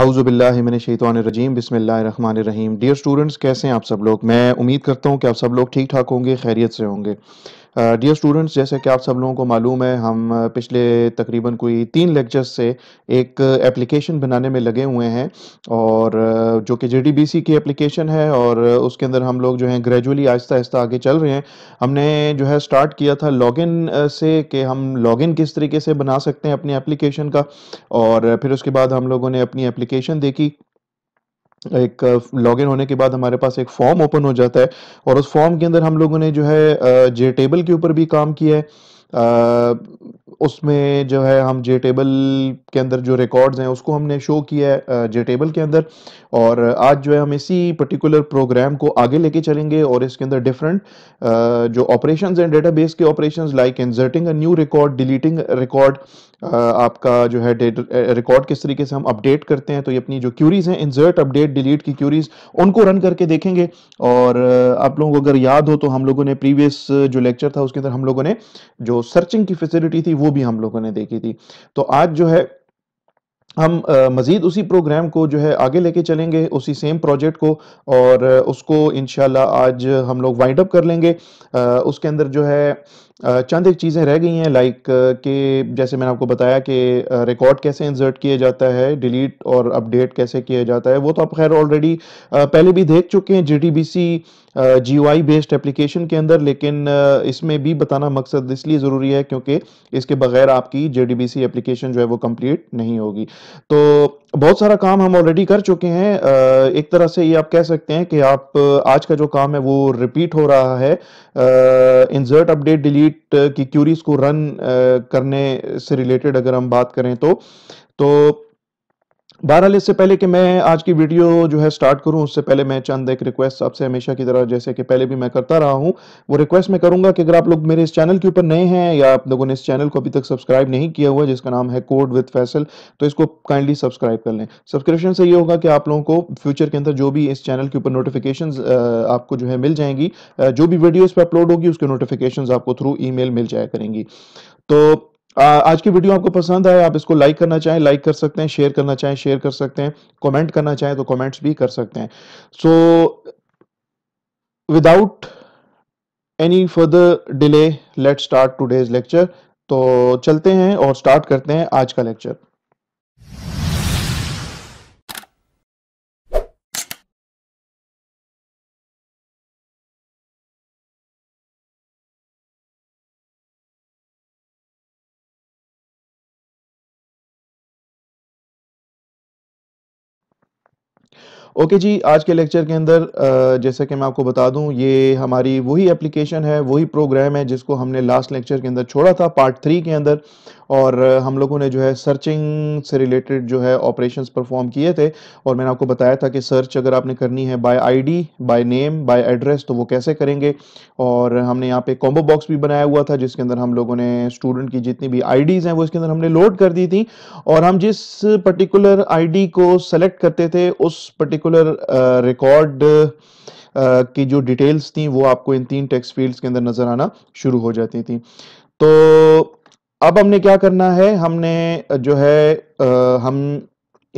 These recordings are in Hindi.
आउज़बिल्लिमिनशैतरजीम बिसमीम डियर स्टूडेंट्स कैसे हैं आप सब लोग मैं उम्मीद करता हूँ कि आप सब लोग ठीक ठाक होंगे खैरियत से होंगे डियर स्टूडेंट्स जैसे कि आप सब लोगों को मालूम है हम पिछले तकरीबन कोई तीन लेक्चर्स से एक एप्लीकेशन बनाने में लगे हुए हैं और जो कि जे की एप्लीकेशन है और उसके अंदर हम लोग जो हैं ग्रेजुअली आहिस्ता आहिस्ता आगे चल रहे हैं हमने जो है स्टार्ट किया था लॉगिन से कि हम लॉगिन किस तरीके से बना सकते हैं अपनी एप्लीकेशन का और फिर उसके बाद हम लोगों ने अपनी एप्लीकेशन देखी एक लॉगिन होने के बाद हमारे पास एक फॉर्म ओपन हो जाता है और उस फॉर्म के अंदर हम लोगों ने जो है जे टेबल के ऊपर भी काम किया है उसमें जो है हम जे टेबल के अंदर जो रिकॉर्ड्स हैं उसको हमने शो किया है जे टेबल के अंदर और आज जो है हम इसी पर्टिकुलर प्रोग्राम को आगे लेके चलेंगे और इसके अंदर डिफरेंट जो ऑपरेशंस हैं डेटाबेस के operations like inserting a new record deleting record आपका जो है रिकॉर्ड किस तरीके से हम अपडेट करते हैं तो ये अपनी जो क्यूरीज हैं इंसर्ट अपडेट डिलीट की क्यूरीज उनको रन करके देखेंगे और आप लोगों को अगर याद हो तो हम लोगों ने प्रीवियस जो लेक्चर था उसके अंदर हम लोगों ने जो सर्चिंग की फैसिलिटी थी वो भी हम लोगों ने देखी थी तो आज जो है हम मज़ीद उसी प्रोग्राम को जो है आगे लेके चलेंगे उसी सेम प्रोजेक्ट को और उसको इनशाला आज हम लोग वाइंड अप कर लेंगे उसके अंदर जो है चंद एक चीज़ें रह गई हैं लाइक कि जैसे मैंने आपको बताया कि रिकॉर्ड कैसे इंसर्ट किया जाता है डिलीट और अपडेट कैसे किया जाता है वो तो आप खैर ऑलरेडी पहले भी देख चुके हैं G T B C G Y based application के अंदर लेकिन इसमें भी बताना मकसद इसलिए ज़रूरी है क्योंकि इसके बगैर आपकी J D B C application जो है वो कम्प्लीट नहीं होगी तो बहुत सारा काम हम ऑलरेडी कर चुके हैं एक तरह से ये आप कह सकते हैं कि आप आज का जो काम है वो रिपीट हो रहा है इंसर्ट अपडेट डिलीट की क्यूरीज को रन करने से रिलेटेड अगर हम बात करें तो तो बहरहाल इससे पहले कि मैं आज की वीडियो जो है स्टार्ट करूं उससे पहले मैं चंद एक रिक्वेस्ट आपसे हमेशा की तरह जैसे कि पहले भी मैं करता रहा हूं वो रिक्वेस्ट मैं करूंगा कि अगर आप लोग मेरे इस चैनल के ऊपर नए हैं या आप लोगों ने इस चैनल को अभी तक सब्सक्राइब नहीं किया हुआ जिसका नाम है कोड विद फैसल तो इसको काइंडली सब्सक्राइब कर लें सब्सक्रिप्शन से ये होगा कि आप लोगों को फ्यूचर के अंदर जो भी इस चैनल के ऊपर नोटिफिकेशन आपको जो है मिल जाएंगी जो भी वीडियो इस पर अपलोड होगी उसके नोटिफिकेशन आपको थ्रू ई मिल जाया करेंगी तो आज की वीडियो आपको पसंद आए आप इसको लाइक करना चाहें लाइक कर सकते हैं शेयर करना चाहें शेयर कर सकते हैं कमेंट करना चाहें तो कमेंट्स भी कर सकते हैं so without any further delay let start today's lecture तो चलते हैं और स्टार्ट करते हैं आज का लेक्चर ओके जी आज के लेक्चर के अंदर जैसे कि मैं आपको बता दूं ये हमारी वही एप्लीकेशन है वही प्रोग्राम है जिसको हमने लास्ट लेक्चर के अंदर छोड़ा था पार्ट थ्री के अंदर और हम लोगों ने जो है सर्चिंग से रिलेटेड जो है ऑपरेशन परफॉर्म किए थे और मैंने आपको बताया था कि सर्च अगर आपने करनी है by ID by name by address तो वो कैसे करेंगे और हमने यहाँ पे कॉम्बो बॉक्स भी बनाया हुआ था जिसके अंदर हम लोगों ने स्टूडेंट की जितनी भी आईडीज हैं वो इसके अंदर हमने लोड कर दी थी और हम जिस पर्टिकुलर आई को सेलेक्ट करते थे उस particular particular record uh, uh, uh, की जो डिटेल्स थी वो आपको इन तीन टेक्स्ट फील्ड्स के अंदर नज़र आना शुरू हो जाती थी तो अब हमने क्या करना है हमने जो है आ, हम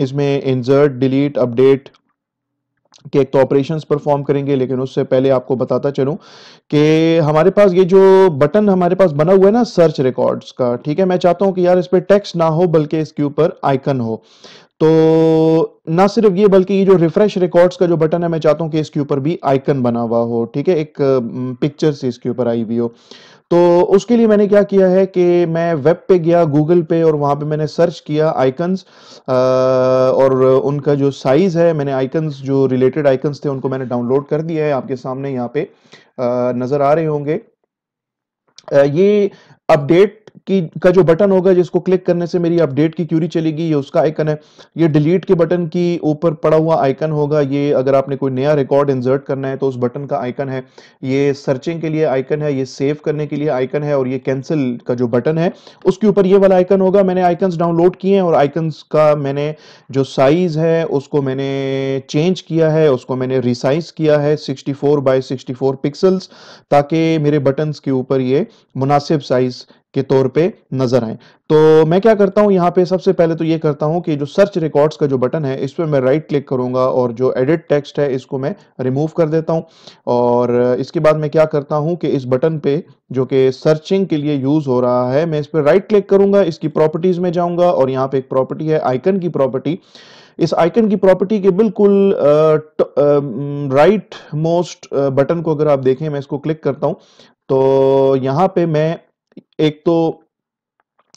इसमें इंसर्ट डिलीट अपडेट के एक तो ऑपरेशंस परफॉर्म करेंगे लेकिन उससे पहले आपको बताता चलूं कि हमारे पास ये जो बटन हमारे पास बना हुआ है ना सर्च रिकॉर्ड्स का ठीक है मैं चाहता हूं कि यार इस पर टेक्स्ट ना हो बल्कि इसके ऊपर आइकन हो तो ना सिर्फ ये बल्कि ये जो रिफ्रेश रिकॉर्ड्स का जो बटन है मैं चाहता हूँ कि इसके ऊपर भी आइकन बना हुआ हो ठीक है एक पिक्चर से इसके ऊपर आई हुई हो तो उसके लिए मैंने क्या किया है कि मैं वेब पे गया गूगल पे और वहाँ पे मैंने सर्च किया आइकन्स और उनका जो साइज़ है मैंने आइकन्स जो रिलेटेड आइकन्स थे उनको मैंने डाउनलोड कर दिया है आपके सामने यहाँ पे नज़र आ रहे होंगे ये अपडेट की का जो बटन होगा जिसको क्लिक करने से मेरी अपडेट की क्यूरी चलेगी ये उसका आइकन है ये डिलीट के बटन की ऊपर पड़ा हुआ आइकन होगा ये अगर आपने कोई नया रिकॉर्ड इंसर्ट करना है तो उस बटन का आइकन है ये सर्चिंग के लिए आइकन है ये सेव करने के लिए आइकन है और ये कैंसिल का जो बटन है उसके ऊपर ये वाला आइकन होगा मैंने आइकन्स डाउनलोड किए हैं और आइकन्स का मैंने जो साइज़ है उसको मैंने चेंज किया है उसको मैंने रिसाइज किया है sixty four by sixty four pixels ताकि मेरे बटन के ऊपर ये मुनासिब साइज़ के तौर पे नजर आए तो मैं क्या करता हूँ यहाँ पे सबसे पहले तो ये करता हूँ कि जो सर्च रिकॉर्ड्स का जो बटन है इस पर मैं राइट क्लिक करूंगा और जो एडिट टेक्स्ट है इसको मैं रिमूव कर देता हूँ और इसके बाद मैं क्या करता हूँ कि इस बटन पे जो कि सर्चिंग के लिए यूज़ हो रहा है मैं इस पर राइट क्लिक करूंगा इसकी प्रॉपर्टीज़ में जाऊँगा और यहाँ पे एक प्रॉपर्टी है आइकन की प्रॉपर्टी इस आइकन की प्रॉपर्टी के बिल्कुल राइट मोस्ट बटन को अगर आप देखें मैं इसको क्लिक करता हूँ तो यहाँ पे मैं एक तो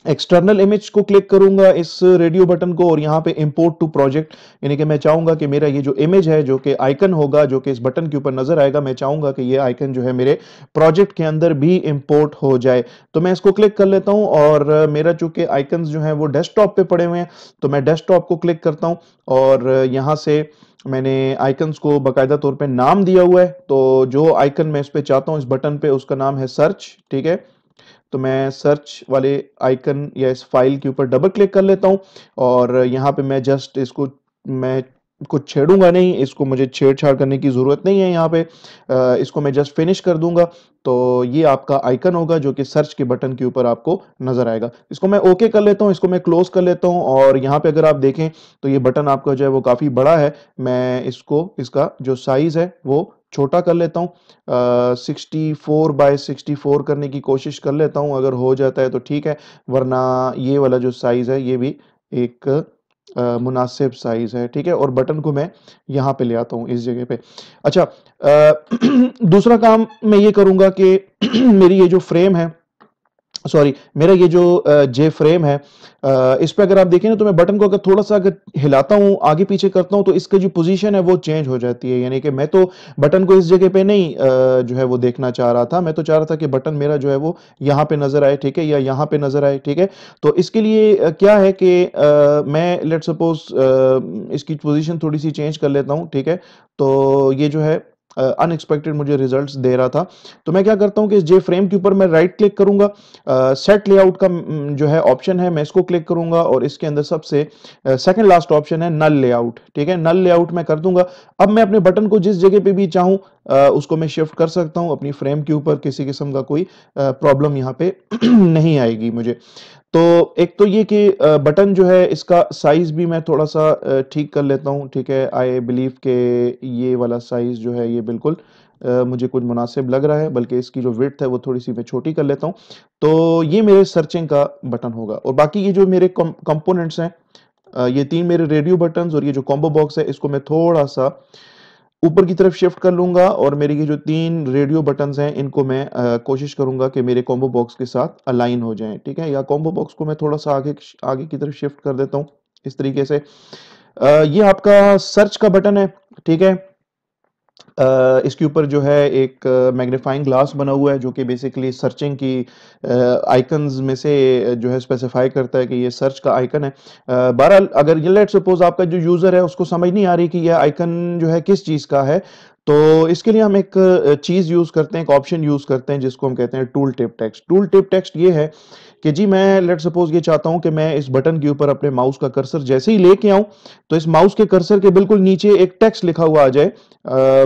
एक्सटर्नल इमेज को क्लिक करूंगा इस रेडियो बटन को और यहाँ पे इंपोर्ट टू प्रोजेक्ट यानी कि मैं चाहूंगा कि मेरा ये जो इमेज है जो कि आइकन होगा जो कि इस बटन के ऊपर नजर आएगा मैं चाहूंगा कि ये आइकन जो है मेरे प्रोजेक्ट के अंदर भी इंपोर्ट हो जाए तो मैं इसको क्लिक कर लेता हूँ और मेरा चूंकि आइकन जो है वो डेस्कटॉप पे पड़े हुए हैं तो मैं डेस्कटॉप को क्लिक करता हूँ और यहाँ से मैंने आइकन्स को बाकायदा तौर पर नाम दिया हुआ है तो जो आइकन मैं इस पे चाहता हूँ इस बटन पे उसका नाम है सर्च ठीक है तो मैं सर्च वाले आइकन या इस फाइल के ऊपर डबल क्लिक कर लेता हूँ और यहाँ पे मैं जस्ट इसको मैं कुछ छेड़ूंगा नहीं इसको मुझे छेड़छाड़ करने की ज़रूरत नहीं है यहाँ पे इसको मैं जस्ट फिनिश कर दूंगा तो ये आपका आइकन होगा जो कि सर्च के बटन के ऊपर आपको नज़र आएगा इसको मैं ओके कर लेता हूँ इसको मैं क्लोज कर लेता हूँ और यहाँ पे अगर आप देखें तो ये बटन आपका जो है वो काफ़ी बड़ा है मैं इसको इसका जो साइज़ है वो छोटा कर लेता हूँ sixty four by sixty four करने की कोशिश कर लेता हूँ अगर हो जाता है तो ठीक है वरना ये वाला जो साइज़ है ये भी एक मुनासिब साइज़ है ठीक है और बटन को मैं यहाँ पे ले आता हूँ इस जगह पे अच्छा आ, दूसरा काम मैं ये करूँगा कि मेरी ये जो फ्रेम है सॉरी मेरा ये जो जे फ्रेम है इस पर अगर आप देखें ना तो मैं बटन को अगर थोड़ा सा अगर हिलाता हूँ आगे पीछे करता हूँ तो इसका जो पोजीशन है वो चेंज हो जाती है यानी कि मैं तो बटन को इस जगह पे नहीं जो है वो देखना चाह रहा था मैं तो चाह रहा था कि बटन मेरा जो है वो यहाँ पे नज़र आए ठीक है या यहाँ पे नज़र आए ठीक है तो इसके लिए क्या है कि मैं लेट सपोज इसकी पोजिशन थोड़ी सी चेंज कर लेता हूँ ठीक है तो ये जो है अनएक्सपेक्टेड मुझे रिजल्ट्स दे रहा था तो मैं क्या करता हूँ कि इस जे फ्रेम के ऊपर मैं राइट क्लिक करूंगा सेट लेआउट का जो है ऑप्शन है मैं इसको क्लिक करूंगा और इसके अंदर सबसे सेकंड लास्ट ऑप्शन है नल लेआउट ठीक है नल लेआउट मैं कर दूंगा अब मैं अपने बटन को जिस जगह पे भी चाहूँ उसको मैं शिफ्ट कर सकता हूँ अपनी फ्रेम के ऊपर किसी किस्म का कोई प्रॉब्लम यहाँ पे नहीं आएगी मुझे तो एक तो ये कि बटन जो है इसका साइज़ भी मैं थोड़ा सा ठीक कर लेता हूँ ठीक है आई बिलीव के ये वाला साइज़ जो है ये बिल्कुल मुझे कुछ मुनासिब लग रहा है बल्कि इसकी जो विथ है वो थोड़ी सी मैं छोटी कर लेता हूँ तो ये मेरे सर्चिंग का बटन होगा और बाकी ये जो मेरे कंपोनेंट्स हैं ये तीन मेरे रेडियो बटन और ये जो कॉम्बो बॉक्स है इसको मैं थोड़ा सा ऊपर की तरफ शिफ्ट कर लूंगा और मेरे ये जो तीन रेडियो बटन्स हैं इनको मैं आ, कोशिश करूंगा कि मेरे कॉम्बो बॉक्स के साथ अलाइन हो जाएं ठीक है या कॉम्बो बॉक्स को मैं थोड़ा सा आगे आगे की तरफ शिफ्ट कर देता हूँ इस तरीके से आ, ये आपका सर्च का बटन है ठीक है इसके ऊपर जो है एक मैग्नीफाइंग ग्लास बना हुआ है जो कि बेसिकली सर्चिंग की आइकन्स में से जो है स्पेसिफाई करता है कि ये सर्च का आइकन है बहरहाल अगर ये लेट सपोज आपका जो यूज़र है उसको समझ नहीं आ रही कि यह आइकन जो है किस चीज़ का है तो इसके लिए हम एक चीज़ यूज़ करते हैं एक ऑप्शन यूज़ करते हैं जिसको हम कहते हैं tool tip text tool tip text ये है कि जी मैं लेट सपोज ये चाहता हूं कि मैं इस बटन के ऊपर अपने माउस का कर्सर जैसे ही लेके आऊं तो इस माउस के कर्सर के बिल्कुल नीचे एक टेक्स्ट लिखा हुआ आ जाए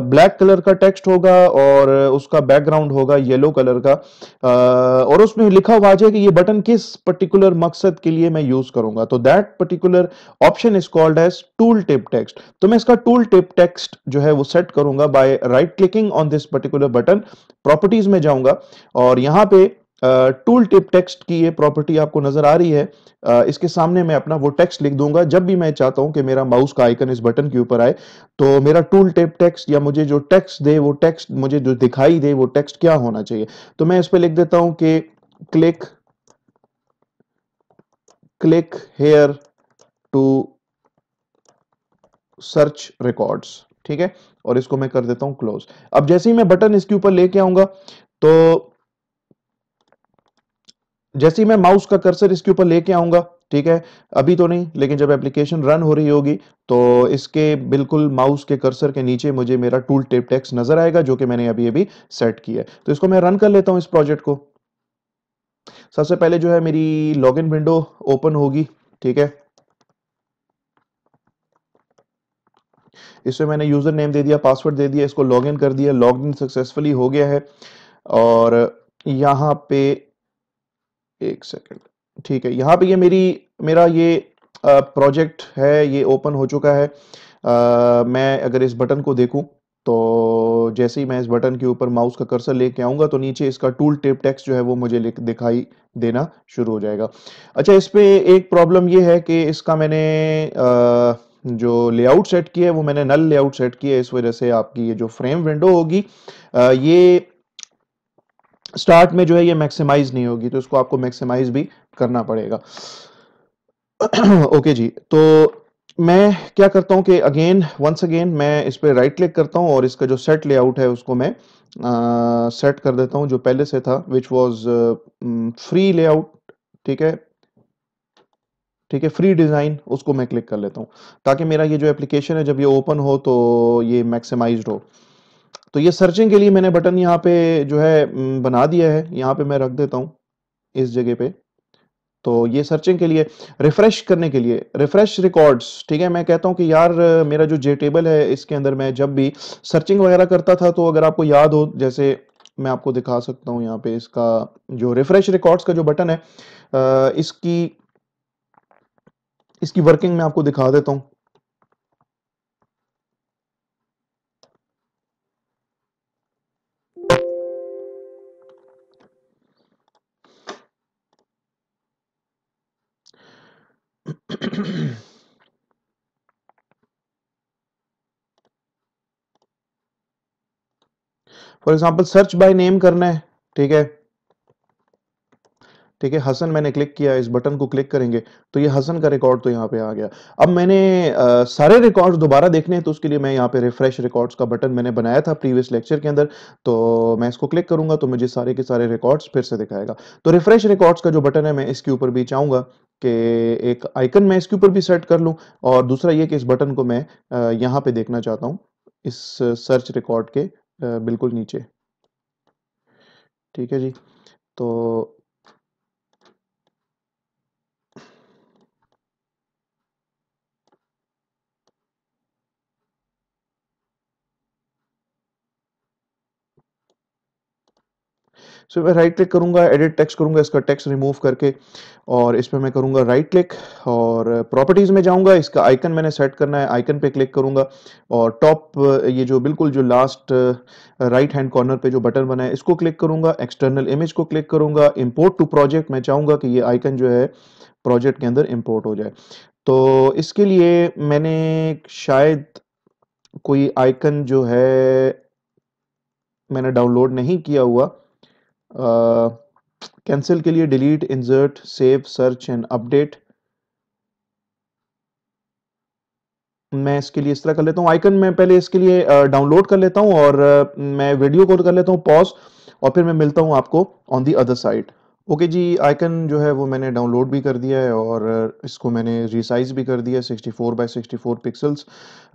ब्लैक कलर का टेक्स्ट होगा और उसका बैकग्राउंड होगा येलो कलर का आ, और उसमें लिखा हुआ आ जाए कि ये बटन किस पर्टिकुलर मकसद के लिए मैं यूज करूंगा तो that particular option is called as tool tip text तो मैं इसका टूल टिप टेक्स्ट जो है वो सेट करूंगा by right clicking on this particular button properties में जाऊंगा और यहां पे टूल टिप टेक्स्ट की ये प्रॉपर्टी आपको नजर आ रही है uh, इसके सामने मैं अपना वो टेक्स्ट लिख दूंगा जब भी मैं चाहता हूं कि मेरा माउस का आइकन इस बटन के ऊपर आए तो मेरा टूल टिप टेक्स्ट या मुझे जो टेक्स्ट दे वो टेक्स्ट मुझे जो दिखाई दे वो टेक्स्ट क्या होना चाहिए तो मैं इस पर लिख देता हूं कि click click here to search records ठीक है और इसको मैं कर देता हूं क्लोज अब जैसे ही मैं बटन इसके ऊपर लेके आऊंगा तो जैसे ही मैं माउस का कर्सर इसके ऊपर लेके आऊंगा ठीक है अभी तो नहीं लेकिन जब एप्लीकेशन रन हो रही होगी तो इसके बिल्कुल माउस के कर्सर के नीचे मुझे मेरा टूल टेप टेक्स नजर आएगा जो कि मैंने अभी अभी सेट किया है तो इसको मैं रन कर लेता हूं इस प्रोजेक्ट को सबसे पहले जो है मेरी लॉग विंडो ओपन होगी ठीक है इसमें मैंने यूजर नेम दे दिया पासवर्ड दे दिया इसको लॉग कर दिया लॉग इन सक्सेसफुली हो गया है और यहां पे एक सेकेंड ठीक है यहाँ पे ये मेरी मेरा ये प्रोजेक्ट है ये ओपन हो चुका है आ, मैं अगर इस बटन को देखूँ तो जैसे ही मैं इस बटन के ऊपर माउस का कर्सर लेके आऊँगा तो नीचे इसका टूल टेप टेक्स जो है वो मुझे दिखाई देना शुरू हो जाएगा अच्छा इस पर एक प्रॉब्लम ये है कि इसका मैंने आ, जो लेआउट सेट किया है वो मैंने नल लेआउट सेट किया है इस वजह से आपकी ये जो फ्रेम विंडो होगी ये स्टार्ट में जो है ये मैक्सिमाइज नहीं होगी तो इसको आपको मैक्सिमाइज भी करना पड़ेगा ओके जी तो मैं क्या करता हूँ कि अगेन वंस अगेन मैं इस पर राइट क्लिक करता हूँ और इसका जो सेट लेआउट है उसको मैं सेट uh, कर देता हूँ जो पहले से था विच वॉज फ्री लेआउट ठीक है ठीक है फ्री डिज़ाइन उसको मैं क्लिक कर लेता हूँ ताकि मेरा ये जो एप्लीकेशन है जब ये ओपन हो तो ये मैक्सिमाइज्ड हो तो ये सर्चिंग के लिए मैंने बटन यहाँ पे जो है बना दिया है यहाँ पे मैं रख देता हूँ इस जगह पे तो ये सर्चिंग के लिए रिफ्रेश करने के लिए रिफ्रेश रिकॉर्ड्स ठीक है मैं कहता हूँ कि यार मेरा जो जे टेबल है इसके अंदर मैं जब भी सर्चिंग वगैरह करता था तो अगर आपको याद हो जैसे मैं आपको दिखा सकता हूँ यहाँ पे इसका जो रिफ्रेश रिकॉर्ड्स का जो बटन है इसकी इसकी वर्किंग मैं आपको दिखा देता हूँ for example search by name करना है ठीक है ठीक है हसन मैंने क्लिक किया इस बटन को क्लिक करेंगे तो ये हसन का रिकॉर्ड तो यहाँ पे आ गया अब मैंने आ, सारे रिकॉर्ड्स दोबारा देखने हैं तो उसके लिए मैं यहाँ पे रिफ्रेश रिकॉर्ड्स का बटन मैंने बनाया था प्रीवियस लेक्चर के अंदर तो मैं इसको क्लिक करूंगा तो मुझे सारे के सारे रिकॉर्ड्स फिर से दिखाएगा तो रिफ्रेश रिकॉर्ड्स का जो बटन है मैं इसके ऊपर भी चाहूंगा कि एक आइकन मैं इसके ऊपर भी सेट कर लूँ और दूसरा ये कि इस बटन को मैं यहाँ पे देखना चाहता हूँ इस सर्च रिकॉर्ड के बिल्कुल नीचे ठीक है जी तो सो मैं राइट क्लिक करूंगा एडिट टेक्स्ट करूंगा इसका टेक्स्ट रिमूव करके और इस पर मैं करूंगा राइट क्लिक और प्रॉपर्टीज़ में जाऊंगा इसका आइकन मैंने सेट करना है आइकन पे क्लिक करूंगा और टॉप ये जो बिल्कुल जो लास्ट राइट हैंड कॉर्नर पे जो बटन बना है इसको क्लिक करूंगा एक्सटर्नल इमेज को क्लिक करूंगा इम्पोर्ट टू प्रोजेक्ट मैं चाहूंगा कि ये आइकन जो है प्रोजेक्ट के अंदर इम्पोर्ट हो जाए तो इसके लिए मैंने शायद कोई आइकन जो है मैंने डाउनलोड नहीं किया हुआ कैंसिल uh, के लिए delete insert save search and update मैं इसके लिए इस तरह कर लेता हूँ आइकन मैं पहले इसके लिए डाउनलोड uh, कर लेता हूँ और uh, मैं वीडियो को कर लेता हूँ पॉज और फिर मैं मिलता हूँ आपको on the other side okay okay जी आइकन जो है वो मैंने डाउनलोड भी कर दिया है और इसको मैंने रिसाइज भी कर दिया 64 बाय 64 पिक्सल्स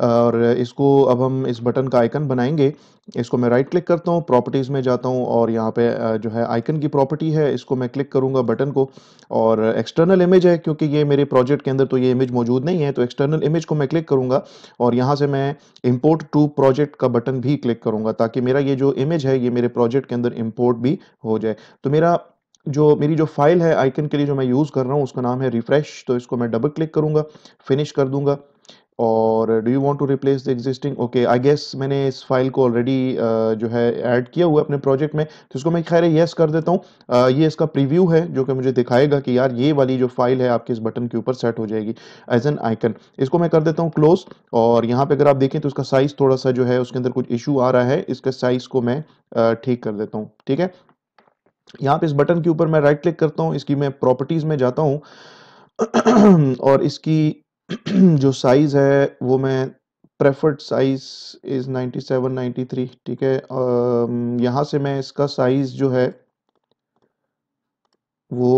और इसको अब हम इस बटन का आइकन बनाएंगे इसको मैं राइट क्लिक करता हूँ प्रॉपर्टीज़ में जाता हूँ और यहाँ पे जो है आइकन की प्रॉपर्टी है इसको मैं क्लिक करूँगा बटन को और एक्सटर्नल इमेज है क्योंकि ये मेरे प्रोजेक्ट के अंदर तो ये इमेज मौजूद नहीं है तो एक्सटर्नल इमेज को मैं क्लिक करूँगा और यहाँ से मैं इम्पोर्ट टू प्रोजेक्ट का बटन भी क्लिक करूँगा ताकि मेरा ये जो इमेज है ये मेरे प्रोजेक्ट के अंदर इम्पोर्ट भी हो जाए तो मेरा जो मेरी जो फाइल है आइकन के लिए जो मैं यूज़ कर रहा हूँ उसका नाम है रिफ्रेश तो इसको मैं डबल क्लिक करूँगा फिनिश कर दूंगा और do you want to replace the existing okay I guess मैंने इस फाइल को ऑलरेडी जो है ऐड किया हुआ अपने प्रोजेक्ट में तो इसको मैं खैर येस कर देता हूँ ये इसका प्रीव्यू है जो कि मुझे दिखाएगा कि यार ये वाली जो फाइल है आपके इस बटन के ऊपर सेट हो जाएगी एज एन आइकन इसको मैं कर देता हूँ क्लोज और यहाँ पर अगर आप देखें तो उसका साइज़ थोड़ा सा जो है उसके अंदर कुछ इशू आ रहा है इसके साइज़ को मैं ठीक कर देता हूँ ठीक है यहाँ पे इस बटन के ऊपर मैं राइट क्लिक करता हूँ इसकी मैं प्रॉपर्टीज़ में जाता हूँ और इसकी जो साइज़ है वो मैं प्रेफर्ड साइज़ इज़ 97 93 ठीक है यहाँ से मैं इसका साइज़ जो है वो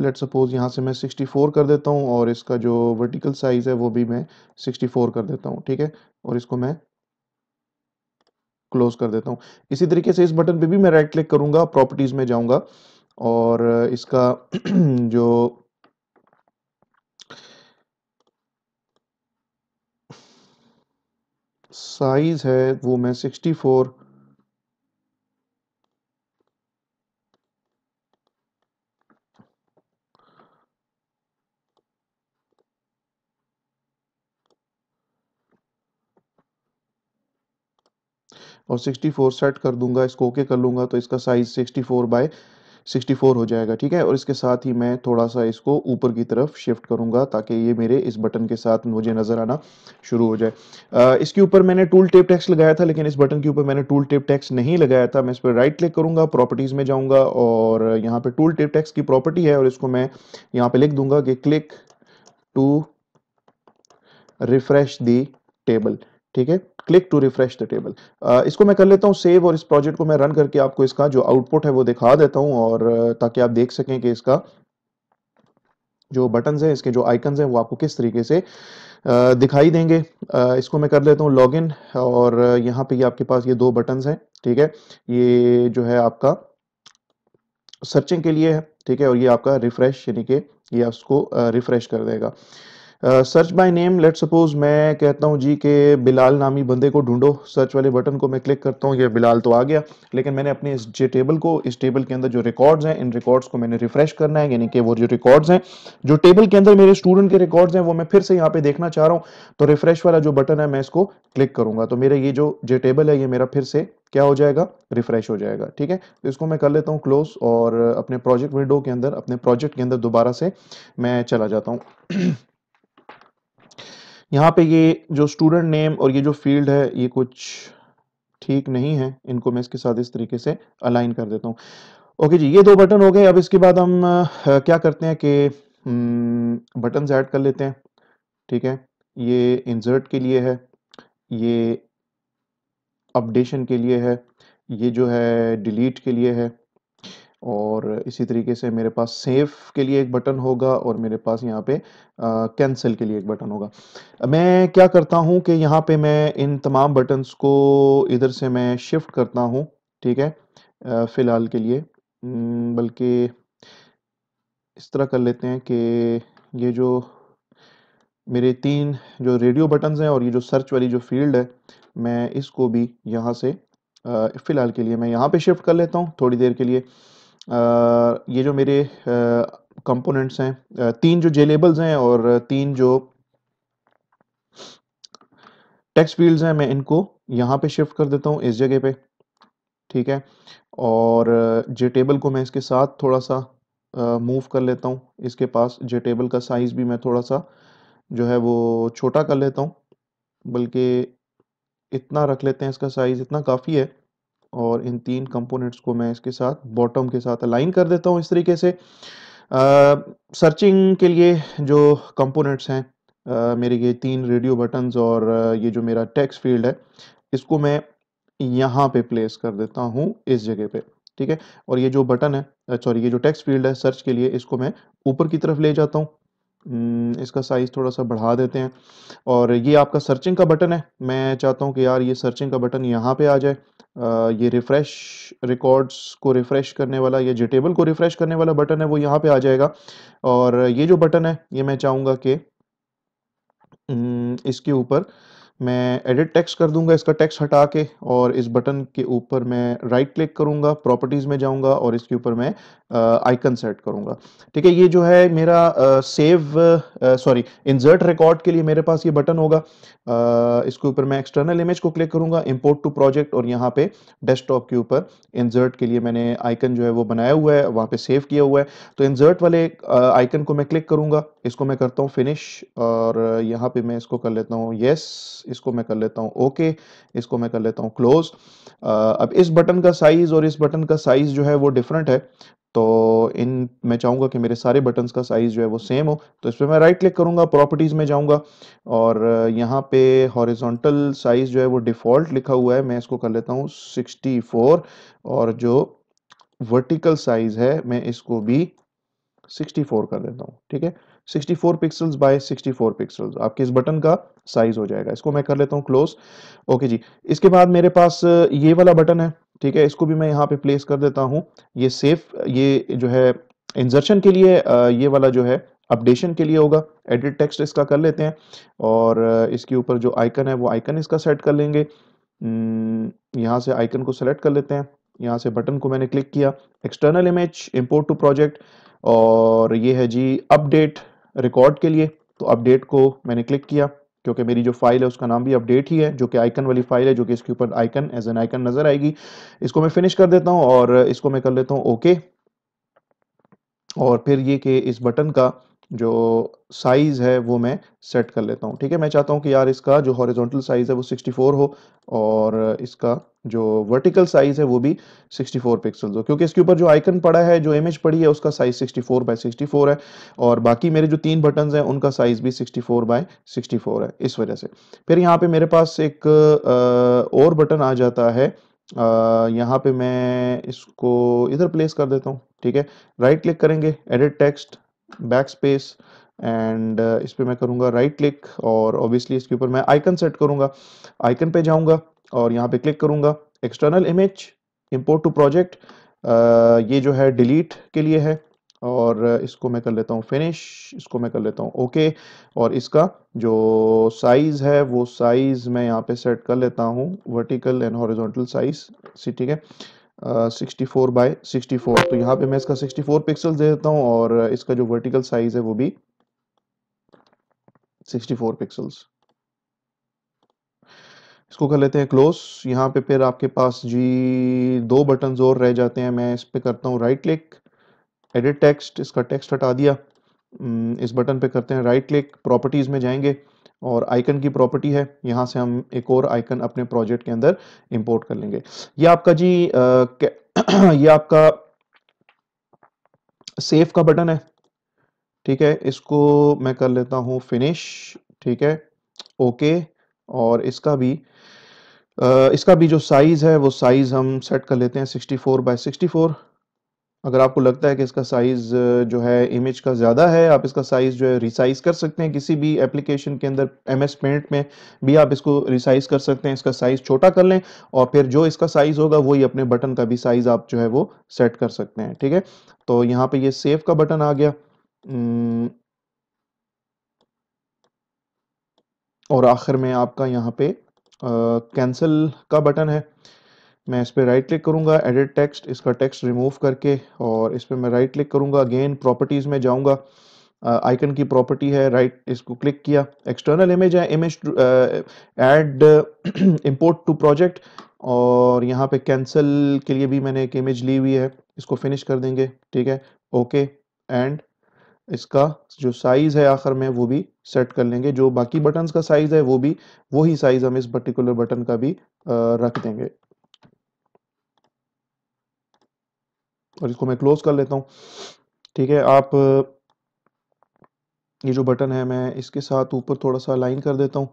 लेट सपोज़ यहाँ से मैं 64 कर देता हूँ और इसका जो वर्टिकल साइज़ है वो भी मैं 64 कर देता हूँ ठीक है और इसको मैं क्लोज कर देता हूँ इसी तरीके से इस बटन पे भी मैं राइट क्लिक करूंगा प्रॉपर्टीज़ में जाऊंगा और इसका जो साइज़ है वो मैं 64 और 64 सेट कर दूंगा इसको ओके कर लूंगा तो इसका साइज़ 64 फोर बाय सिक्सटी हो जाएगा ठीक है और इसके साथ ही मैं थोड़ा सा इसको ऊपर की तरफ शिफ्ट करूंगा ताकि ये मेरे इस बटन के साथ मुझे नज़र आना शुरू हो जाए आ, इसके ऊपर मैंने टूल टेप टैक्स लगाया था लेकिन इस बटन के ऊपर मैंने टूल टेप टैक्स नहीं लगाया था मैं इस पर राइट क्लिक करूंगा प्रॉपर्टीज़ में जाऊंगा और यहाँ पे टूल टेप टैक्स की प्रॉपर्टी है और इसको मैं यहाँ पे लिख दूंगा कि click to refresh the table ठीक है click to refresh the table इसको मैं कर लेता हूँ सेव और इस प्रोजेक्ट को मैं रन करके आपको इसका जो आउटपुट है वो दिखा देता हूँ और uh, ताकि आप देख सकें कि इसका जो बटन हैं इसके जो आइकन्स हैं वो आपको किस तरीके से uh, दिखाई देंगे uh, इसको मैं कर लेता हूँ लॉगिन और यहाँ पे ये आपके पास ये दो बटन्स हैं ठीक है ये जो है आपका सर्चिंग के लिए है ठीक है और ये आपका रिफ्रेश यानी कि ये उसको रिफ्रेश कर देगा search by name let suppose मैं कहता हूँ जी के बिलाल नामी बंदे को ढूंढो सर्च वाले बटन को मैं क्लिक करता हूँ ये बिलाल तो आ गया लेकिन मैंने अपने इस जे टेबल को इस टेबल के अंदर जो रिकॉर्ड्स हैं इन रिकॉर्ड्स को मैंने रिफ्रेश करना है यानी कि वो जो रिकॉर्ड्स हैं जो टेबल के अंदर मेरे स्टूडेंट के रिकॉर्ड्स हैं वो मैं फिर से यहाँ पे देखना चाह रहा हूँ तो रिफ्रेश वाला जो बटन है मैं इसको क्लिक करूंगा तो मेरा ये जो जे टेबल है ये मेरा फिर से क्या हो जाएगा रिफ्रेश हो जाएगा ठीक है तो इसको मैं कर लेता हूँ क्लोज और अपने प्रोजेक्ट विंडो के अंदर अपने प्रोजेक्ट के अंदर दोबारा से मैं चला जाता हूँ यहाँ पे ये जो स्टूडेंट नेम और ये जो फील्ड है ये कुछ ठीक नहीं है इनको मैं इसके साथ इस तरीके से अलाइन कर देता हूँ ओके जी ये दो बटन हो गए अब इसके बाद हम क्या करते हैं कि बटन हम्म, ऐड कर लेते हैं ठीक है ये इंसर्ट के लिए है ये अपडेशन के लिए है ये जो है डिलीट के लिए है और इसी तरीके से मेरे पास सेव के लिए एक बटन होगा और मेरे पास यहाँ पे कैंसिल के लिए एक बटन होगा मैं क्या करता हूँ कि यहाँ पे मैं इन तमाम बटन्स को इधर से मैं शिफ्ट करता हूँ ठीक है फ़िलहाल के लिए बल्कि इस तरह कर लेते हैं कि ये जो मेरे तीन जो रेडियो बटन्स हैं और ये जो सर्च वाली जो फील्ड है मैं इसको भी यहाँ से फ़िलहाल के लिए मैं यहाँ पे शिफ्ट कर लेता हूँ थोड़ी देर के लिए ये जो मेरे कंपोनेंट्स हैं तीन जो जे लेबल्स हैं और तीन जो टेक्स्ट फील्ड्स हैं मैं इनको यहाँ पे शिफ्ट कर देता हूँ इस जगह पे ठीक है और जे टेबल को मैं इसके साथ थोड़ा सा मूव कर लेता हूँ इसके पास जे टेबल का साइज़ भी मैं थोड़ा सा जो है वो छोटा कर लेता हूँ बल्कि इतना रख लेते हैं इसका साइज़ इतना काफ़ी है और इन तीन कंपोनेंट्स को मैं इसके साथ बॉटम के साथ अलाइन कर देता हूँ इस तरीके से सर्चिंग के लिए जो कंपोनेंट्स हैं मेरे ये तीन रेडियो बटन्स और ये जो मेरा टेक्स्ट फील्ड है इसको मैं यहाँ पे प्लेस कर देता हूँ इस जगह पे ठीक है और ये जो बटन है सॉरी ये जो टेक्स्ट फील्ड है सर्च के लिए इसको मैं ऊपर की तरफ ले जाता हूँ हम्म, इसका साइज़ थोड़ा सा बढ़ा देते हैं और ये आपका सर्चिंग का बटन है मैं चाहता हूँ कि यार ये सर्चिंग का बटन यहाँ पे आ जाए आ, ये रिफ़्रेश रिकॉर्ड्स को रिफ़्रेश करने वाला या जिटेबल को रिफ़्रेश करने वाला बटन है वो यहाँ पे आ जाएगा और ये जो बटन है ये मैं चाहूँगा कि हम्म, इसके ऊपर मैं एडिट टैक्स कर दूंगा इसका टेक्स हटा के और इस बटन के ऊपर मैं राइट क्लिक करूंगा प्रॉपर्टीज़ में जाऊंगा और इसके ऊपर मैं आइकन सेट करूंगा ठीक है ये जो है मेरा सेव सॉरी इंजर्ट रिकॉर्ड के लिए मेरे पास ये बटन होगा आ, इसके ऊपर मैं एक्सटर्नल इमेज को क्लिक करूंगा इंपोर्ट टू प्रोजेक्ट और यहाँ पे डेस्कटॉप के ऊपर इंजर्ट के लिए मैंने आइकन जो है वो बनाया हुआ है वहाँ पे सेव किया हुआ है तो इंजर्ट वाले आइकन को मैं क्लिक करूंगा इसको मैं करता हूँ फिनिश और यहाँ पे मैं इसको कर लेता हूँ येस इसको मैं कर लेता हूँ ओके okay, इसको मैं कर लेता हूँ क्लोज अब इस बटन का साइज़ और इस बटन का साइज़ जो है वो डिफरेंट है तो इन मैं चाहूँगा कि मेरे सारे बटन्स का साइज़ जो है वो सेम हो तो इस पर मैं राइट क्लिक करूँगा प्रॉपर्टीज़ में जाऊँगा और यहाँ पे हॉरिजोंटल साइज़ जो है वो डिफ़ॉल्ट लिखा हुआ है मैं इसको कर लेता हूँ 64 और जो वर्टिकल साइज़ है मैं इसको भी 64 कर देता हूँ ठीक है 64 फोर पिक्सल्स बाय 64 पिक्सल्स आपके इस बटन का साइज हो जाएगा इसको मैं कर लेता हूँ क्लोज ओके जी इसके बाद मेरे पास ये वाला बटन है ठीक है इसको भी मैं यहाँ पे प्लेस कर देता हूँ ये सेफ ये जो है इंजर्शन के लिए ये वाला जो है अपडेशन के लिए होगा एडिट टेक्स्ट इसका कर लेते हैं और इसके ऊपर जो आइकन है वो आइकन इसका सेट कर लेंगे यहाँ से आइकन को सेलेक्ट कर लेते हैं यहाँ से बटन को मैंने क्लिक किया external image import to project और ये है जी अपडेट रिकॉर्ड के लिए तो अपडेट को मैंने क्लिक किया क्योंकि मेरी जो फाइल है उसका नाम भी अपडेट ही है जो कि आइकन वाली फाइल है जो कि इसके ऊपर आइकन एज एन आइकन नज़र आएगी इसको मैं फिनिश कर देता हूँ और इसको मैं कर लेता हूँ ओके और फिर ये कि इस बटन का जो साइज़ है वो मैं सेट कर लेता हूँ ठीक है मैं चाहता हूँ कि यार इसका जो हॉरिजॉन्टल साइज़ है वो 64 हो और इसका जो वर्टिकल साइज़ है वो भी 64 पिक्सल्स हो क्योंकि इसके ऊपर जो आइकन पड़ा है जो इमेज पड़ी है उसका साइज़ 64 बाय 64 है और बाकी मेरे जो तीन बटन्स हैं उनका साइज़ भी 64 बाय 64 है इस वजह से फिर यहाँ पे मेरे पास एक और बटन आ जाता है यहाँ पे मैं इसको इधर प्लेस कर देता हूँ ठीक है राइट क्लिक करेंगे edit text back space and इस पर मैं करूँगा राइट क्लिक और ऑब्वियसली इसके ऊपर मैं आइकन सेट करूँगा आइकन पे जाऊँगा और यहाँ पे क्लिक करूँगा external image import to project ये जो है डिलीट के लिए है और uh, इसको मैं कर लेता हूँ फिनिश इसको मैं कर लेता हूँ ओके और इसका जो साइज़ है वो साइज़ मैं यहाँ पे सेट कर लेता हूँ वर्टिकल एंड हॉरिजॉन्टल साइज़ ठीक है 64 फोर बाई सिक्सटी तो यहाँ पे मैं इसका 64 फोर पिक्सल दे देता हूँ और इसका जो वर्टिकल साइज है वो भी 64 फोर पिक्सल्स इसको कर लेते हैं क्लोज यहाँ पे फिर आपके पास जी दो बटन और रह जाते हैं मैं इस पर करता हूँ राइट क्लिक एडिट टेक्स्ट इसका टेक्स्ट हटा दिया इस बटन पे करते हैं राइट क्लिक प्रॉपर्टीज़ में जाएंगे और आइकन की प्रॉपर्टी है यहाँ से हम एक और आइकन अपने प्रोजेक्ट के अंदर इंपोर्ट कर लेंगे ये आपका जी ये आपका सेफ का बटन है ठीक है इसको मैं कर लेता हूँ फिनिश ठीक है ओके और इसका भी इसका भी जो साइज़ है वो साइज़ हम सेट कर लेते हैं 64 बाय सिक्सटी अगर आपको लगता है कि इसका साइज़ जो है इमेज का ज़्यादा है आप इसका साइज़ जो है रिसाइज़ कर सकते हैं किसी भी एप्लीकेशन के अंदर एम एस पेंट में भी आप इसको रिसाइज़ कर सकते हैं इसका साइज़ छोटा कर लें और फिर जो इसका साइज़ होगा वही अपने बटन का भी साइज़ आप जो है वो सेट कर सकते हैं ठीक है तो यहाँ पे ये सेव का बटन आ गया और आखिर में आपका यहाँ पे कैंसिल का बटन है मैं इस पर राइट क्लिक करूँगा एडिट टेक्स्ट इसका टेक्स्ट रिमूव करके और इस पर मैं राइट क्लिक करूंगा अगेन प्रॉपर्टीज़ में जाऊँगा आइकन uh, की प्रॉपर्टी है राइट right, इसको क्लिक किया एक्सटर्नल इमेज है image add import to project और यहाँ पे कैंसिल के लिए भी मैंने एक इमेज ली हुई है इसको फिनिश कर देंगे ठीक है ओके एंड इसका जो साइज़ है आखिर में वो भी सेट कर लेंगे जो बाकी बटन्स का साइज़ है वो भी वही साइज़ हम इस पर्टिकुलर बटन का भी uh, रख देंगे और इसको मैं क्लोज़ कर लेता हूँ ठीक है आप ये जो बटन है मैं इसके साथ ऊपर थोड़ा सा लाइन कर देता हूँ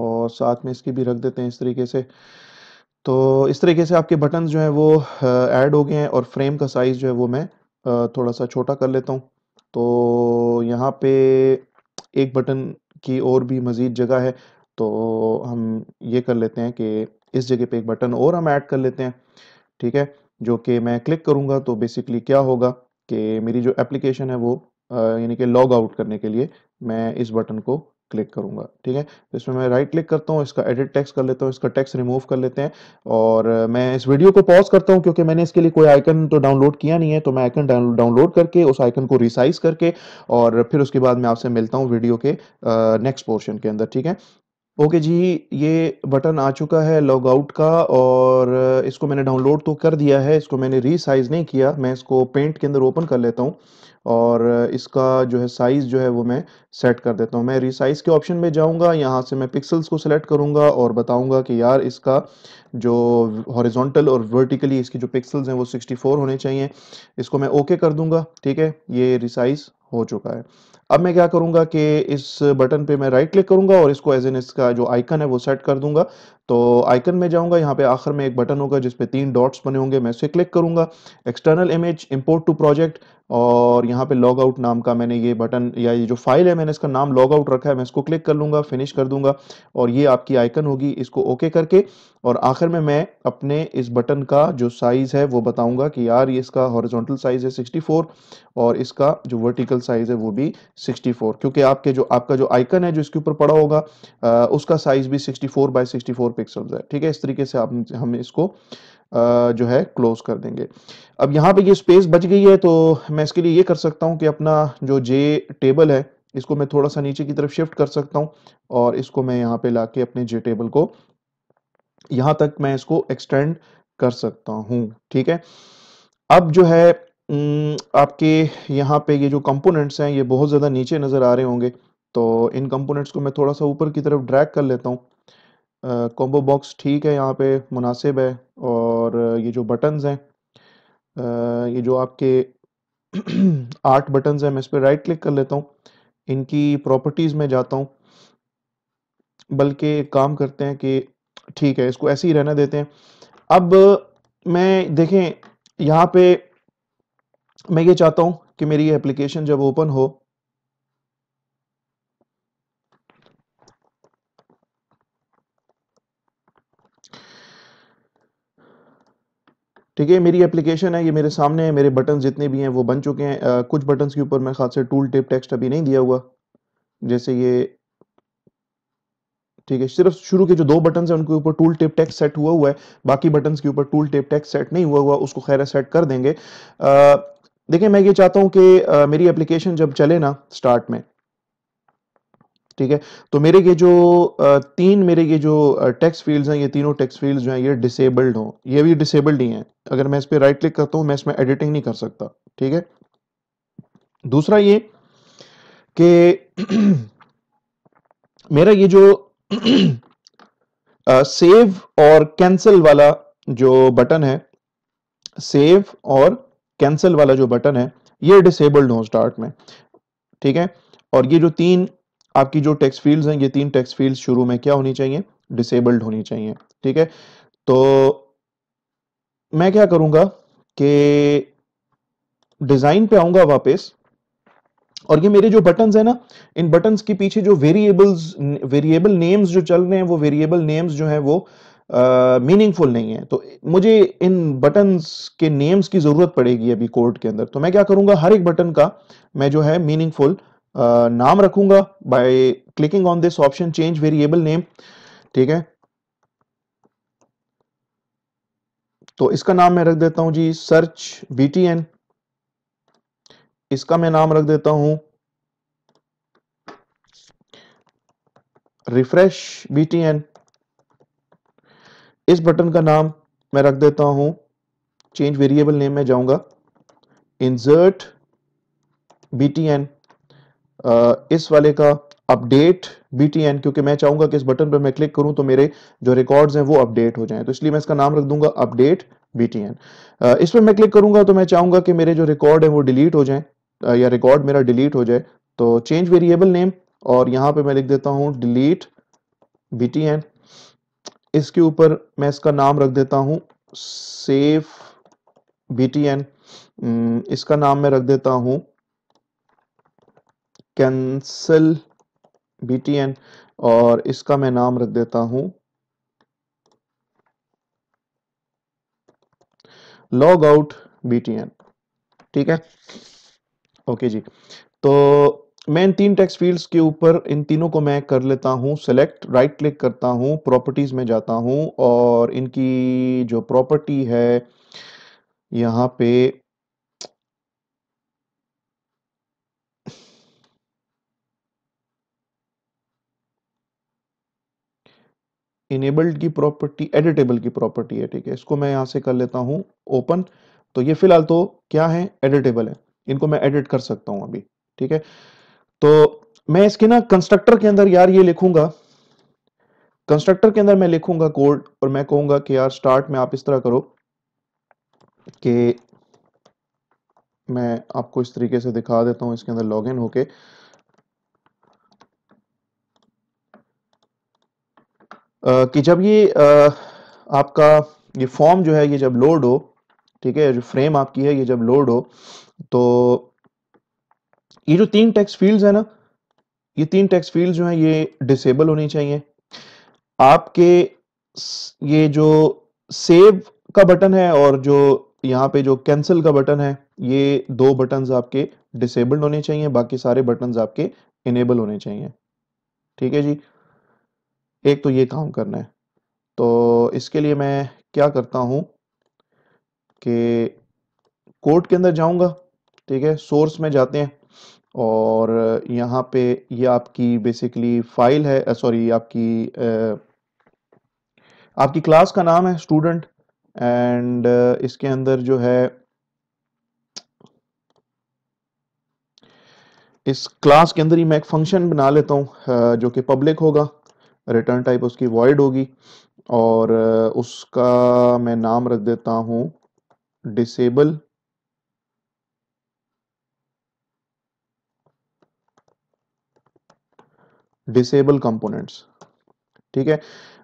और साथ में इसकी भी रख देते हैं इस तरीके से तो इस तरीके से आपके बटन जो हैं वो ऐड हो गए हैं और फ्रेम का साइज़ जो है वो मैं थोड़ा सा छोटा कर लेता हूँ तो यहाँ पे एक बटन की और भी मज़ीद जगह है तो हम ये कर लेते हैं कि इस जगह पे एक बटन और हम ऐड कर लेते हैं ठीक है जो कि मैं क्लिक करूंगा तो बेसिकली क्या होगा कि मेरी जो एप्लीकेशन है वो यानी कि लॉग आउट करने के लिए मैं इस बटन को क्लिक करूंगा ठीक है तो इसमें मैं राइट क्लिक करता हूँ इसका एडिट टेक्स्ट कर लेता हूँ इसका टेक्स्ट रिमूव कर लेते हैं और मैं इस वीडियो को पॉज करता हूँ क्योंकि मैंने इसके लिए कोई आइकन तो डाउनलोड किया नहीं है तो मैं आइकन डाउनलोड करके उस आइकन को रिसाइज करके और फिर उसके बाद मैं आपसे मिलता हूँ वीडियो के नेक्स्ट पोर्शन के अंदर ठीक है ओके जी ये बटन आ चुका है लॉग आउट का और इसको मैंने डाउनलोड तो कर दिया है इसको मैंने रीसाइज़ नहीं किया मैं इसको पेंट के अंदर ओपन कर लेता हूँ और इसका जो है साइज़ जो है वो मैं सेट कर देता हूँ मैं रिसाइज़ के ऑप्शन में जाऊँगा यहाँ से मैं पिक्सल्स को सिलेक्ट करूँगा और बताऊँगा कि यार इसका जो हॉरिजॉन्टल और वर्टिकली इसकी जो पिक्सल्स हैं वो 64 होने चाहिए इसको मैं ओके कर दूँगा ठीक है ये रिसाइज़ हो चुका है अब मैं क्या करूंगा कि इस बटन पे मैं राइट क्लिक करूंगा और इसको एज एन इसका जो आइकन है वो सेट कर दूंगा तो आइकन में जाऊंगा यहाँ पे आखिर में एक बटन होगा जिसपे तीन डॉट्स बने होंगे मैं उसे क्लिक करूंगा external image import to project और यहाँ पे लॉग आउट नाम का मैंने ये बटन या ये जो फाइल है मैंने इसका नाम लॉग आउट रखा है मैं इसको क्लिक कर लूंगा फिनिश कर दूंगा और ये आपकी आइकन होगी इसको ओके करके और आखिर में मैं अपने इस बटन का जो साइज़ है वो बताऊँगा कि यार ये इसका हॉरिजॉन्टल साइज़ है 64 और इसका जो वर्टिकल साइज़ है वो भी 64 क्योंकि आपके जो आपका जो आइकन है जो इसके ऊपर पड़ा होगा उसका साइज़ भी sixty four topic of that ठीक है इस तरीके से आप हम इसको जो है क्लोज कर देंगे अब यहाँ पे ये स्पेस बच गई है तो मैं इसके लिए ये कर सकता हूँ कि अपना जो जे टेबल है इसको मैं थोड़ा सा नीचे की तरफ शिफ्ट कर सकता हूँ और इसको मैं यहाँ पे लाके अपने जे टेबल को यहाँ तक मैं इसको एक्सटेंड कर सकता हूँ ठीक है अब जो है आपके यहाँ पे ये जो कंपोनेंट्स हैं ये बहुत ज़्यादा नीचे नज़र आ रहे होंगे तो इन कंपोनेंट्स को मैं थोड़ा सा ऊपर की तरफ ड्रैग कर लेता हूँ कॉम्बो बॉक्स ठीक है यहाँ पे मुनासिब है और ये जो बटन्स हैं ये जो आपके आठ बटन्स हैं मैं इस पर राइट क्लिक कर लेता हूँ इनकी प्रॉपर्टीज़ में जाता हूँ बल्कि काम करते हैं कि ठीक है इसको ऐसे ही रहने देते हैं अब मैं देखें यहाँ पे मैं ये चाहता हूँ कि मेरी ये एप्लीकेशन जब ओपन हो ठीक है मेरी एप्लीकेशन है ये मेरे सामने है मेरे बटन जितने भी हैं वो बन चुके हैं कुछ बटन के ऊपर मैं खास से टूल टिप टेक्स्ट अभी नहीं दिया हुआ जैसे ये ठीक है सिर्फ शुरू के जो दो बटन है उनके ऊपर टूल टिप टेक्स सेट हुआ हुआ है बाकी बटन के ऊपर टूल टिप टेक्स सेट नहीं हुआ हुआ उसको खैर सेट कर देंगे देखिए मैं ये चाहता हूँ कि मेरी एप्लीकेशन जब चले ना स्टार्ट में ठीक है तो मेरे ये जो तीन मेरे ये जो टेक्स्ट फील्ड्स हैं ये तीनों टेक्स्ट फील्ड्स जो हैं ये डिसेबल्ड हो ये भी डिसेबल्ड ही हैं अगर मैं इस पर राइट क्लिक करता हूँ मैं इसमें एडिटिंग नहीं कर सकता ठीक है दूसरा ये कि मेरा ये जो सेव और कैंसिल वाला जो बटन है सेव और कैंसिल वाला जो बटन है ये डिसेबल्ड हो स्टार्ट में ठीक है और ये जो तीन आपकी जो टेक्स्ट फील्ड हैं ये तीन टेक्स्ट फील्ड शुरू में क्या होनी चाहिए डिसेबल्ड होनी चाहिए ठीक है तो मैं क्या करूंगा कि डिज़ाइन पे आऊंगा वापस और ये मेरे जो बटन है ना इन बटन के पीछे जो वेरिएबल्स वेरिएबल नेम्स जो चल रहे हैं वो वेरिएबल नेम्स जो है वो मीनिंगफुल uh, नहीं है तो मुझे इन बटन्स के नेम्स की ज़रूरत पड़ेगी अभी कोर्ट के अंदर तो मैं क्या करूंगा हर एक बटन का मैं जो है मीनिंगफुल uh, नाम रखूंगा by clicking on this option change variable name ठीक है तो इसका नाम मैं रख देता हूं जी सर्च बी इसका मैं नाम रख देता हूं रिफ्रेश बीटीएन इस बटन का नाम मैं रख देता हूं चेंज वेरिएबल नेम में जाऊंगा इंसर्ट एन इस वाले का अपडेट बी टी एन क्योंकि मैं चाहूंगा कि इस बटन पर मैं क्लिक करूं तो मेरे जो रिकॉर्ड्स हैं वो अपडेट हो जाएं तो इसलिए मैं इसका नाम रख दूंगा अपडेट बी टी एन इस पर मैं क्लिक करूंगा तो मैं चाहूंगा कि मेरे जो रिकॉर्ड है वो डिलीट हो जाए या रिकॉर्ड मेरा डिलीट हो जाए तो चेंज वेरिएबल नेम और यहां पर मैं लिख देता हूं डिलीट बी टी एन इसके ऊपर मैं इसका नाम रख देता हूं सेफ बी टी एन इसका नाम मैं रख देता हूं कैंसल बी और इसका मैं नाम रख देता हूं लॉग आउट बी ठीक है ओके जी तो मैं इन तीन टेक्स्ट फील्ड्स के ऊपर इन तीनों को मैं कर लेता हूं सेलेक्ट राइट क्लिक करता हूं प्रॉपर्टीज में जाता हूं और इनकी जो प्रॉपर्टी है यहां पे इनेबल्ड की प्रॉपर्टी एडिटेबल की प्रॉपर्टी है ठीक है इसको मैं यहाँ से कर लेता हूँ ओपन तो ये फिलहाल तो क्या है एडिटेबल है इनको मैं एडिट कर सकता हूँ अभी ठीक है तो मैं इसके ना कंस्ट्रक्टर के अंदर यार ये लिखूंगा कंस्ट्रक्टर के अंदर मैं लिखूंगा कोड और मैं कहूंगा कि यार स्टार्ट में आप इस तरह करो कि मैं आपको इस तरीके से दिखा देता हूं इसके अंदर लॉग इन होके कि जब ये आपका ये फॉर्म जो है ये जब लोड हो ठीक है जो फ्रेम आपकी है ये जब लोड हो तो ये जो तीन टैक्स फील्ड्स है ना ये तीन टैक्स फील्ड जो है ये डिसेबल होनी चाहिए आपके ये जो सेव का बटन है और जो यहाँ पे जो कैंसिल का बटन है ये दो बटन आपके डिसेबल्ड होने चाहिए बाकी सारे बटन आपके इनेबल होने चाहिए ठीक है जी एक तो ये काम करना है तो इसके लिए मैं क्या करता हूं कि कोर्ट के अंदर जाऊंगा ठीक है सोर्स में जाते हैं और यहाँ पे ये आपकी बेसिकली फाइल है सॉरी आपकी आ, आपकी क्लास का नाम है स्टूडेंट एंड इसके अंदर जो है इस क्लास के अंदर ही मैं एक फंक्शन बना लेता हूँ जो कि पब्लिक होगा रिटर्न टाइप उसकी वॉइड होगी और उसका मैं नाम रख देता हूं डिसेबल डिसेबल कंपोनेंट्स ठीक है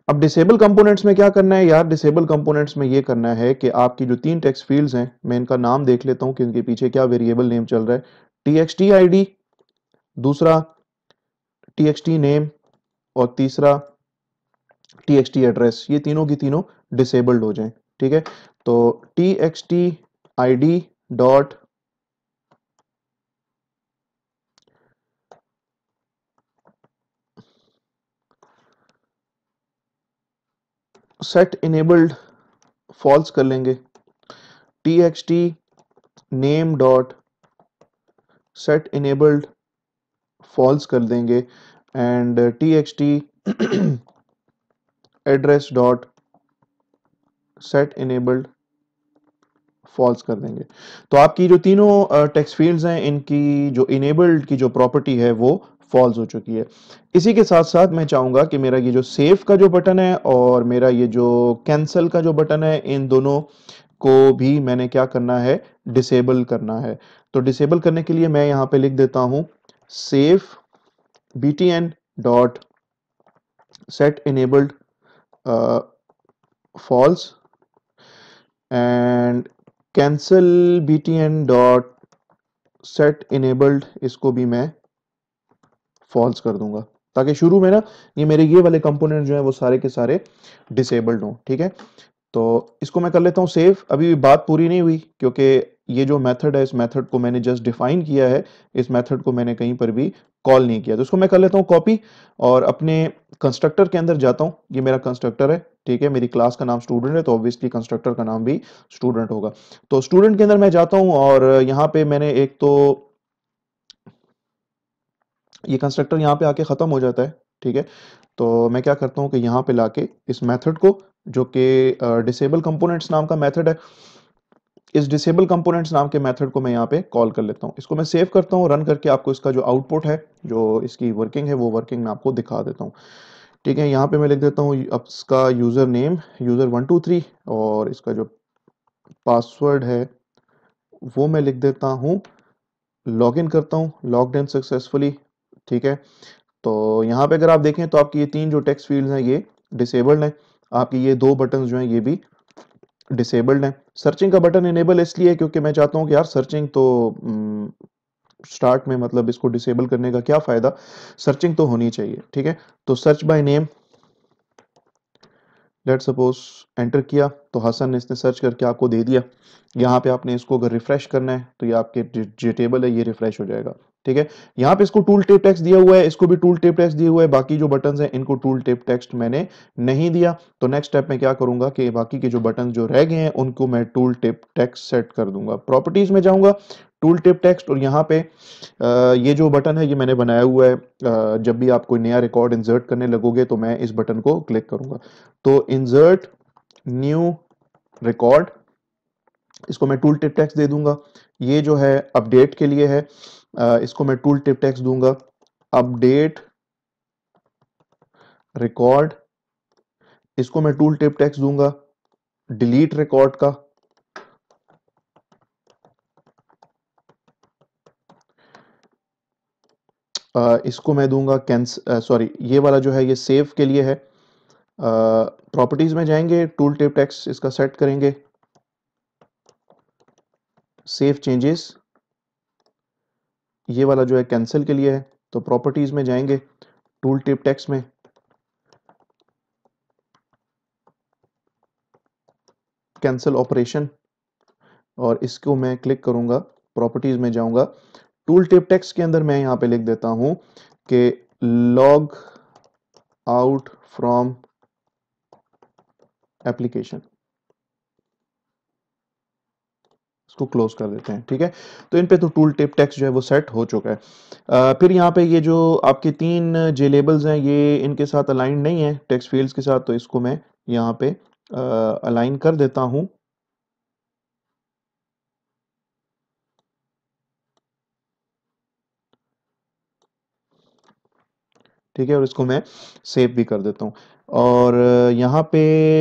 अब डिसेबल कंपोनेंट्स में क्या करना है यार डिसेबल कंपोनेंट्स में ये करना है कि आपकी जो तीन टेक्स्ट फील्ड्स हैं मैं इनका नाम देख लेता हूं कि इनके पीछे क्या वेरिएबल नेम चल रहा है T X T I D दूसरा टी एक्स टी नेम और तीसरा टी एक्स टी एड्रेस ये तीनों की तीनों डिसेबल्ड हो जाएं ठीक है तो T X T I D dot set enabled false कर लेंगे T X T name dot set enabled false कर देंगे and uh, txt address dot set enabled false कर देंगे तो आपकी जो तीनों टेक्स्ट फील्ड्स हैं इनकी जो इनेबल्ड की जो प्रॉपर्टी है वो फॉल्स हो चुकी है इसी के साथ साथ मैं चाहूंगा कि मेरा ये जो सेव का जो बटन है और मेरा ये जो कैंसिल का जो बटन है इन दोनों को भी मैंने क्या करना है डिसेबल करना है तो डिसेबल करने के लिए मैं यहां पर लिख देता हूं save btn dot set enabled uh, false and cancel btn dot set enabled इसको भी मैं false कर दूंगा ताकि शुरू में ना ये मेरे ये वाले कंपोनेंट जो है वो सारे के सारे डिसेबल्ड हों ठीक है तो इसको मैं कर लेता हूँ सेव अभी भी बात पूरी नहीं हुई क्योंकि ये जो मेथड है इस मेथड को मैंने जस्ट डिफाइन किया है इस मेथड को मैंने कहीं पर भी कॉल नहीं किया तो इसको मैं कर लेता हूँ कॉपी और अपने कंस्ट्रक्टर के अंदर जाता हूँ ये मेरा कंस्ट्रक्टर है ठीक है मेरी क्लास का नाम स्टूडेंट है तो ऑब्वियसली कंस्ट्रक्टर का नाम भी स्टूडेंट होगा तो स्टूडेंट के अंदर मैं जाता हूँ और यहाँ पे मैंने एक तो ये कंस्ट्रक्टर यहाँ पे आके ख़त्म हो जाता है ठीक है तो मैं क्या करता हूँ कि यहाँ पे लाके इस मेथड को जो कि डिसेबल कंपोनेंट्स नाम का मेथड है इस डिसेबल कंपोनेंट्स नाम के मेथड को मैं यहाँ पे कॉल कर लेता हूँ इसको मैं सेव करता हूँ रन करके आपको इसका जो आउटपुट है जो इसकी वर्किंग है वो वर्किंग मैं आपको दिखा देता हूँ ठीक है यहाँ पे मैं लिख देता हूँ अब इसका user name user one two three और इसका जो पासवर्ड है वो मैं लिख देता हूँ लॉग इन करता हूँ लॉग इन सक्सेसफुली ठीक है तो यहाँ पे अगर आप देखें तो आपकी ये तीन जो टेक्स्ट फील्ड है ये डिसेबल्ड है आपकी ये दो बटन जो है ये भी डिसेबल्ड है सर्चिंग का बटन इनेबल इसलिए है क्योंकि मैं चाहता हूँ कि यार सर्चिंग तो स्टार्ट में मतलब इसको डिसेबल करने का क्या फ़ायदा सर्चिंग तो होनी चाहिए ठीक है तो search by name let suppose enter किया तो हसन ने इसने सर्च करके आपको दे दिया यहाँ पे आपने इसको अगर रिफ़्रेश करना है तो ये आपके जे टेबल है ये रिफ़्रेश हो जाएगा ठीक है यहाँ पे इसको टूल टेप टेक्स्ट दिया हुआ है इसको भी टूल टेप टेक्स्ट दिया हुआ है बाकी जो बटन है इनको टूल टेप टेक्स्ट मैंने नहीं दिया तो नेक्स्ट स्टेप में क्या करूंगा कि बाकी के जो बटन जो रह गए हैं उनको मैं टूल टेप टेक्स्ट सेट कर दूंगा प्रॉपर्टीज में जाऊंगा टूल टिप टेक्स्ट और यहाँ पे ये जो बटन है ये मैंने बनाया हुआ है जब भी आप कोई नया रिकॉर्ड इंजर्ट करने लगोगे तो मैं इस बटन को क्लिक करूंगा तो इंजर्ट न्यू रिकॉर्ड इसको मैं टूल टिप टेक्स्ट दे दूंगा ये जो है अपडेट के लिए है इसको मैं टूल टिप टेक्स दूंगा अपडेट रिकॉर्ड इसको मैं टूल टिप टेक्स दूंगा डिलीट रिकॉर्ड का इसको मैं दूंगा कैंस सॉरी ये वाला जो है ये सेव के लिए है प्रॉपर्टीज में जाएंगे टूल टिप टेक्स इसका सेट करेंगे सेव चेंजेस ये वाला जो है कैंसिल के लिए है तो प्रॉपर्टीज में जाएंगे टूल टिप टेक्स में कैंसिल ऑपरेशन और इसको मैं क्लिक करूंगा प्रॉपर्टीज में जाऊंगा टूल टिप टेक्स के अंदर मैं यहां पे लिख देता हूं कि लॉग आउट फ्रॉम एप्लीकेशन इसको क्लोज कर देते हैं ठीक है तो इन पे तो टूल टिप टेक्स जो है वो सेट हो चुका है आ, फिर यहाँ पे ये जो आपके तीन जे लेबल्स हैं ये इनके साथ अलाइन नहीं है टेक्स फील्ड के साथ तो इसको मैं यहाँ पे अलाइन कर देता हूँ ठीक है और इसको मैं सेव भी कर देता हूँ और यहाँ पे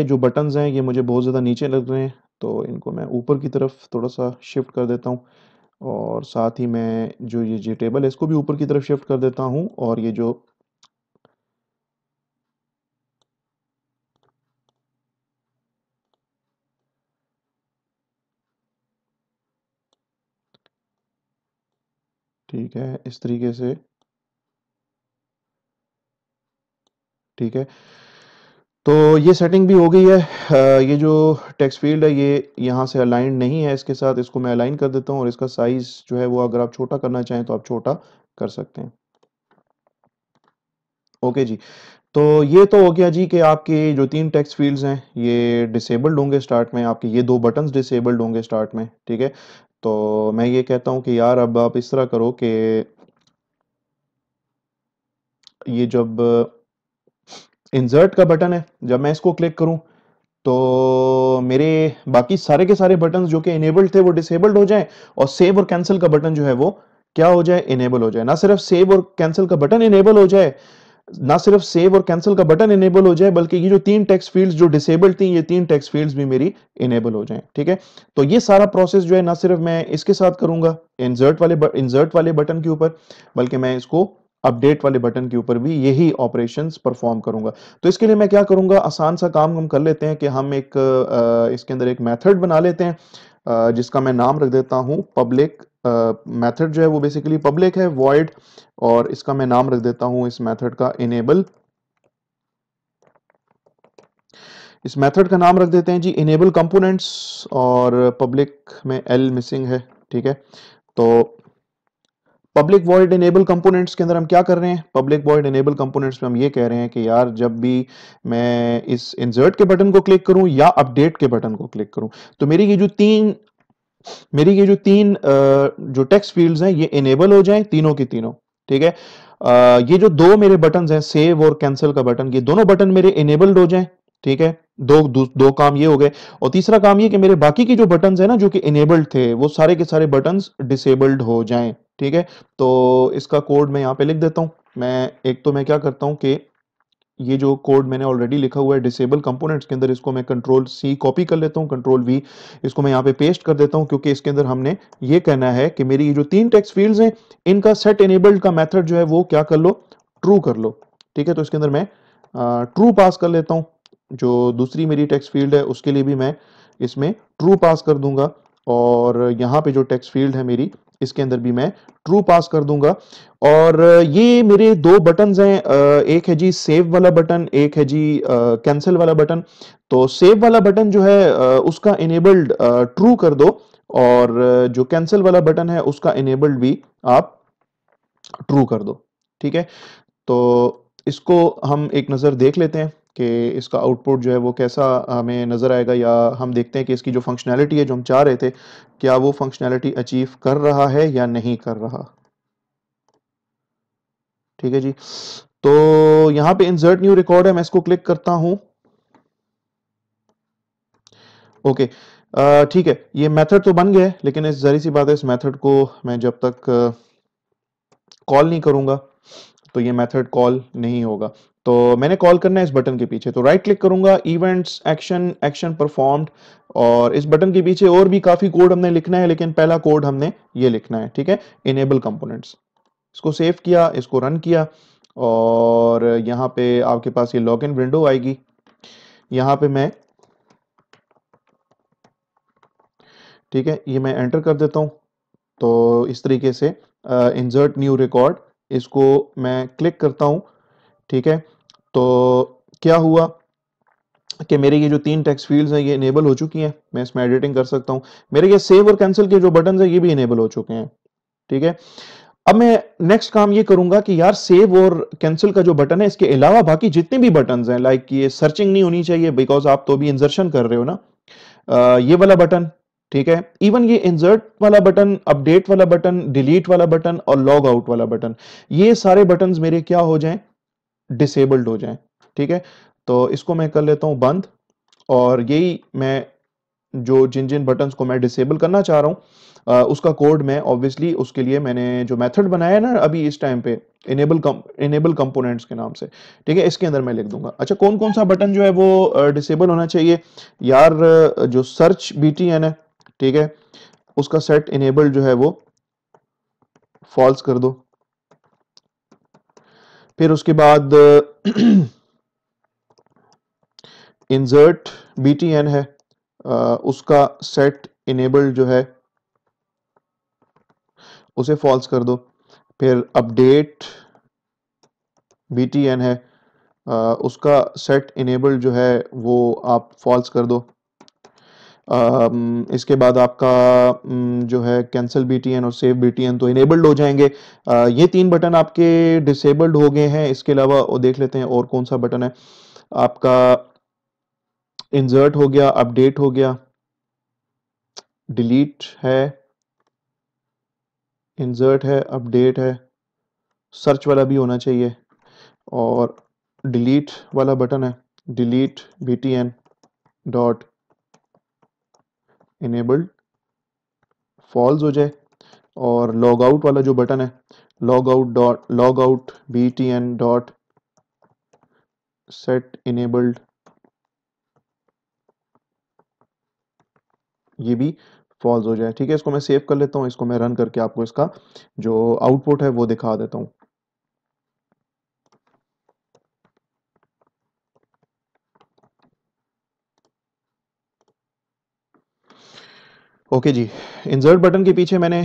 जो बटन्स हैं ये मुझे बहुत ज़्यादा नीचे लग रहे हैं तो इनको मैं ऊपर की तरफ थोड़ा सा शिफ्ट कर देता हूँ और साथ ही मैं जो ये जी टेबल है इसको भी ऊपर की तरफ शिफ्ट कर देता हूँ और ये जो ठीक है इस तरीके से ठीक है तो ये सेटिंग भी हो गई है ये जो टेक्स्ट फील्ड है ये यहाँ से अलाइन नहीं है इसके साथ इसको मैं अलाइन कर देता हूँ और इसका साइज़ जो है वो अगर आप छोटा करना चाहें तो आप छोटा कर सकते हैं ओके जी तो ये तो हो गया जी कि आपके जो तीन टेक्स्ट फील्ड्स हैं ये डिसेबल्ड होंगे स्टार्ट में आपके ये दो बटन डिसेबल्ड होंगे स्टार्ट में ठीक है तो मैं ये कहता हूँ कि यार अब आप इस तरह करो कि ये जब इंजर्ट का बटन है जब मैं इसको क्लिक करूं तो मेरे बाकी सारे के सारे बटन जो कि इनेबल्ड थे वो डिसेबल्ड हो जाए और सेव और कैंसिल का बटन जो है वो क्या हो जाए इनेबल हो जाए ना सिर्फ सेव और कैंसिल का बटन इनेबल हो जाए ना सिर्फ सेव और कैंसिल का बटन इनेबल हो जाए बल्कि ये जो तीन टेक्स्ट फील्ड्स जो डिसेबल्ड थी ये तीन टेक्स्ट फील्ड्स भी मेरी इनेबल हो जाए ठीक है तो ये सारा प्रोसेस जो है ना सिर्फ मैं इसके साथ करूंगा इंजर्ट वाले इंजर्ट वाले बटन के ऊपर बल्कि मैं इसको अपडेट वाले बटन के ऊपर भी यही ऑपरेशन परफॉर्म करूंगा तो इसके लिए मैं क्या करूंगा आसान सा काम हम कर लेते हैं कि हम एक इसके अंदर एक मैथड बना लेते हैं जिसका मैं नाम रख देता हूँ पब्लिक मैथड जो है वो बेसिकली पब्लिक है वॉइड और इसका मैं नाम रख देता हूँ इस मैथड का इनेबल इस मेथड का नाम रख देते हैं जी इनेबल कंपोनेंट्स और पब्लिक में एल मिसिंग है ठीक है तो पब्लिक वॉइड इनेबल कंपोनेंट्स के अंदर हम क्या कर रहे हैं पब्लिक वॉइड इनेबल कंपोनेंट्स में हम ये कह रहे हैं कि यार जब भी मैं इस इंसर्ट के बटन को क्लिक करूं या अपडेट के बटन को क्लिक करूं तो मेरी ये जो तीन मेरी ये जो तीन जो टेक्स्ट फील्ड्स हैं ये इनेबल हो जाएं तीनों की तीनों ठीक है ये जो दो मेरे बटन हैं सेव और कैंसिल का बटन ये दोनों बटन मेरे इनेबल्ड हो जाएं ठीक है दो दो काम ये हो गए और तीसरा काम ये कि मेरे बाकी के जो बटन है ना जो कि इनेबल्ड थे वो सारे के सारे बटन डिसेबल्ड हो जाए ठीक है तो इसका कोड मैं यहाँ पे लिख देता हूँ मैं एक तो मैं क्या करता हूँ कि ये जो कोड मैंने ऑलरेडी लिखा हुआ है डिसेबल कंपोनेंट्स के अंदर इसको मैं कंट्रोल सी कॉपी कर लेता हूँ कंट्रोल वी इसको मैं यहाँ पे पेस्ट कर देता हूँ क्योंकि इसके अंदर हमने ये कहना है कि मेरी ये जो तीन टेक्स्ट फील्ड्स हैं इनका सेट इनेबल्ड का मेथड जो है वो क्या कर लो ट्रू कर लो ठीक है तो इसके अंदर मैं ट्रू पास कर लेता हूँ जो दूसरी मेरी टेक्स फील्ड है उसके लिए भी मैं इसमें ट्रू पास कर दूंगा और यहाँ पे जो टेक्स फील्ड है मेरी इसके अंदर भी मैं ट्रू पास कर दूंगा और ये मेरे दो बटन हैं एक है जी सेव वाला बटन एक है जी कैंसिल वाला बटन तो सेव वाला बटन जो है उसका इनेबल्ड ट्रू कर दो और जो कैंसिल वाला बटन है उसका इनेबल्ड भी आप ट्रू कर दो ठीक है तो इसको हम एक नज़र देख लेते हैं कि इसका आउटपुट जो है वो कैसा हमें नज़र आएगा या हम देखते हैं कि इसकी जो फंक्शनैलिटी है जो हम चाह रहे थे क्या वो फंक्शनैलिटी अचीव कर रहा है या नहीं कर रहा ठीक है जी तो यहाँ पे इंसर्ट न्यू रिकॉर्ड है मैं इसको क्लिक करता हूँ ओके ठीक है ये मेथड तो बन गया है लेकिन इस जरिए सी बात है इस मेथड को मैं जब तक कॉल नहीं करूँगा तो ये मेथड कॉल नहीं होगा तो मैंने कॉल करना है इस बटन के पीछे तो राइट क्लिक करूंगा इवेंट्स एक्शन एक्शन परफॉर्म्ड और इस बटन के पीछे और भी काफी कोड हमने लिखना है लेकिन पहला कोड हमने ये लिखना है ठीक है इनेबल कंपोनेंट्स इसको सेव किया इसको रन किया और यहाँ पे आपके पास ये इन विंडो आएगी यहाँ पे मैं ठीक है ये मैं एंटर कर देता हूं तो इस तरीके से इंसर्ट न्यू रिकॉर्ड इसको मैं क्लिक करता हूं ठीक है तो क्या हुआ कि मेरे ये जो तीन टेक्स्ट फील्ड्स हैं ये इनेबल हो चुकी हैं मैं इसमें एडिटिंग कर सकता हूं मेरे ये सेव और कैंसिल के जो बटन हैं ये भी इनेबल हो चुके हैं ठीक है अब मैं नेक्स्ट काम ये करूंगा कि यार सेव और कैंसिल का जो बटन है इसके अलावा बाकी जितने भी बटन हैं लाइक ये सर्चिंग नहीं होनी चाहिए बिकॉज आप तो भी इंजर्शन कर रहे हो ना ये वाला बटन ठीक है इवन ये इंसर्ट वाला बटन अपडेट वाला बटन डिलीट वाला बटन और लॉग आउट वाला बटन ये सारे बटन मेरे क्या हो जाए डिसेबल्ड हो जाए ठीक है तो इसको मैं कर लेता हूँ बंद और यही मैं जो जिन जिन बटन्स को मैं डिसेबल करना चाह रहा हूँ उसका कोड मैं ऑब्वियसली उसके लिए मैंने जो मेथड बनाया है ना अभी इस टाइम पे इनेबल इनेबल कंपोनेंट्स के नाम से ठीक है इसके अंदर मैं लिख दूंगा अच्छा कौन कौन सा बटन जो है वो डिसेबल होना चाहिए यार जो सर्च बी टी एन है ठीक है उसका सेट इनेबल जो है वो फॉल्स कर दो फिर उसके बाद इंजर्ट बी टी एन है आ, उसका सेट इनेबल जो है उसे फॉल्स कर दो फिर अपडेट बी टी एन है आ, उसका सेट इनेबल जो है वो आप फॉल्स कर दो इसके बाद आपका जो है कैंसिल बीटीएन और सेव बीटीएन तो इनेबल्ड हो जाएंगे ये तीन बटन आपके डिसेबल्ड हो गए हैं इसके अलावा देख लेते हैं और कौन सा बटन है आपका इंजर्ट हो गया अपडेट हो गया डिलीट है इंजर्ट है अपडेट है सर्च वाला भी होना चाहिए और डिलीट वाला बटन है delete B T N dot enabled false हो जाए और लॉग आउट वाला जो बटन है log out dot log out B T N dot set enabled ये भी फॉल्स हो जाए ठीक है इसको मैं सेव कर लेता हूँ इसको मैं रन करके आपको इसका जो आउटपुट है वो दिखा देता हूँ ओके जी इंसर्ट बटन के पीछे मैंने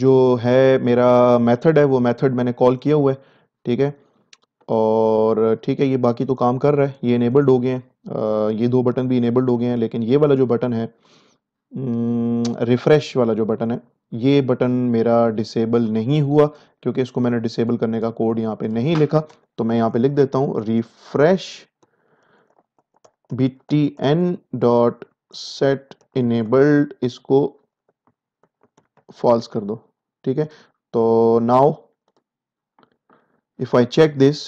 जो है मेरा मेथड है वो मेथड मैंने कॉल किया हुआ है ठीक है और ठीक है ये बाकी तो काम कर रहा है ये इनेबल्ड हो गए हैं ये दो बटन भी इनेबल्ड हो गए हैं लेकिन ये वाला जो बटन है रिफ़्रेश वाला जो बटन है ये बटन मेरा डिसेबल नहीं हुआ क्योंकि इसको मैंने डिसेबल करने का कोड यहाँ पे नहीं लिखा तो मैं यहाँ पे लिख देता हूँ refresh B T N dot set enabled इसको फॉल्स कर दो ठीक है तो now if I check this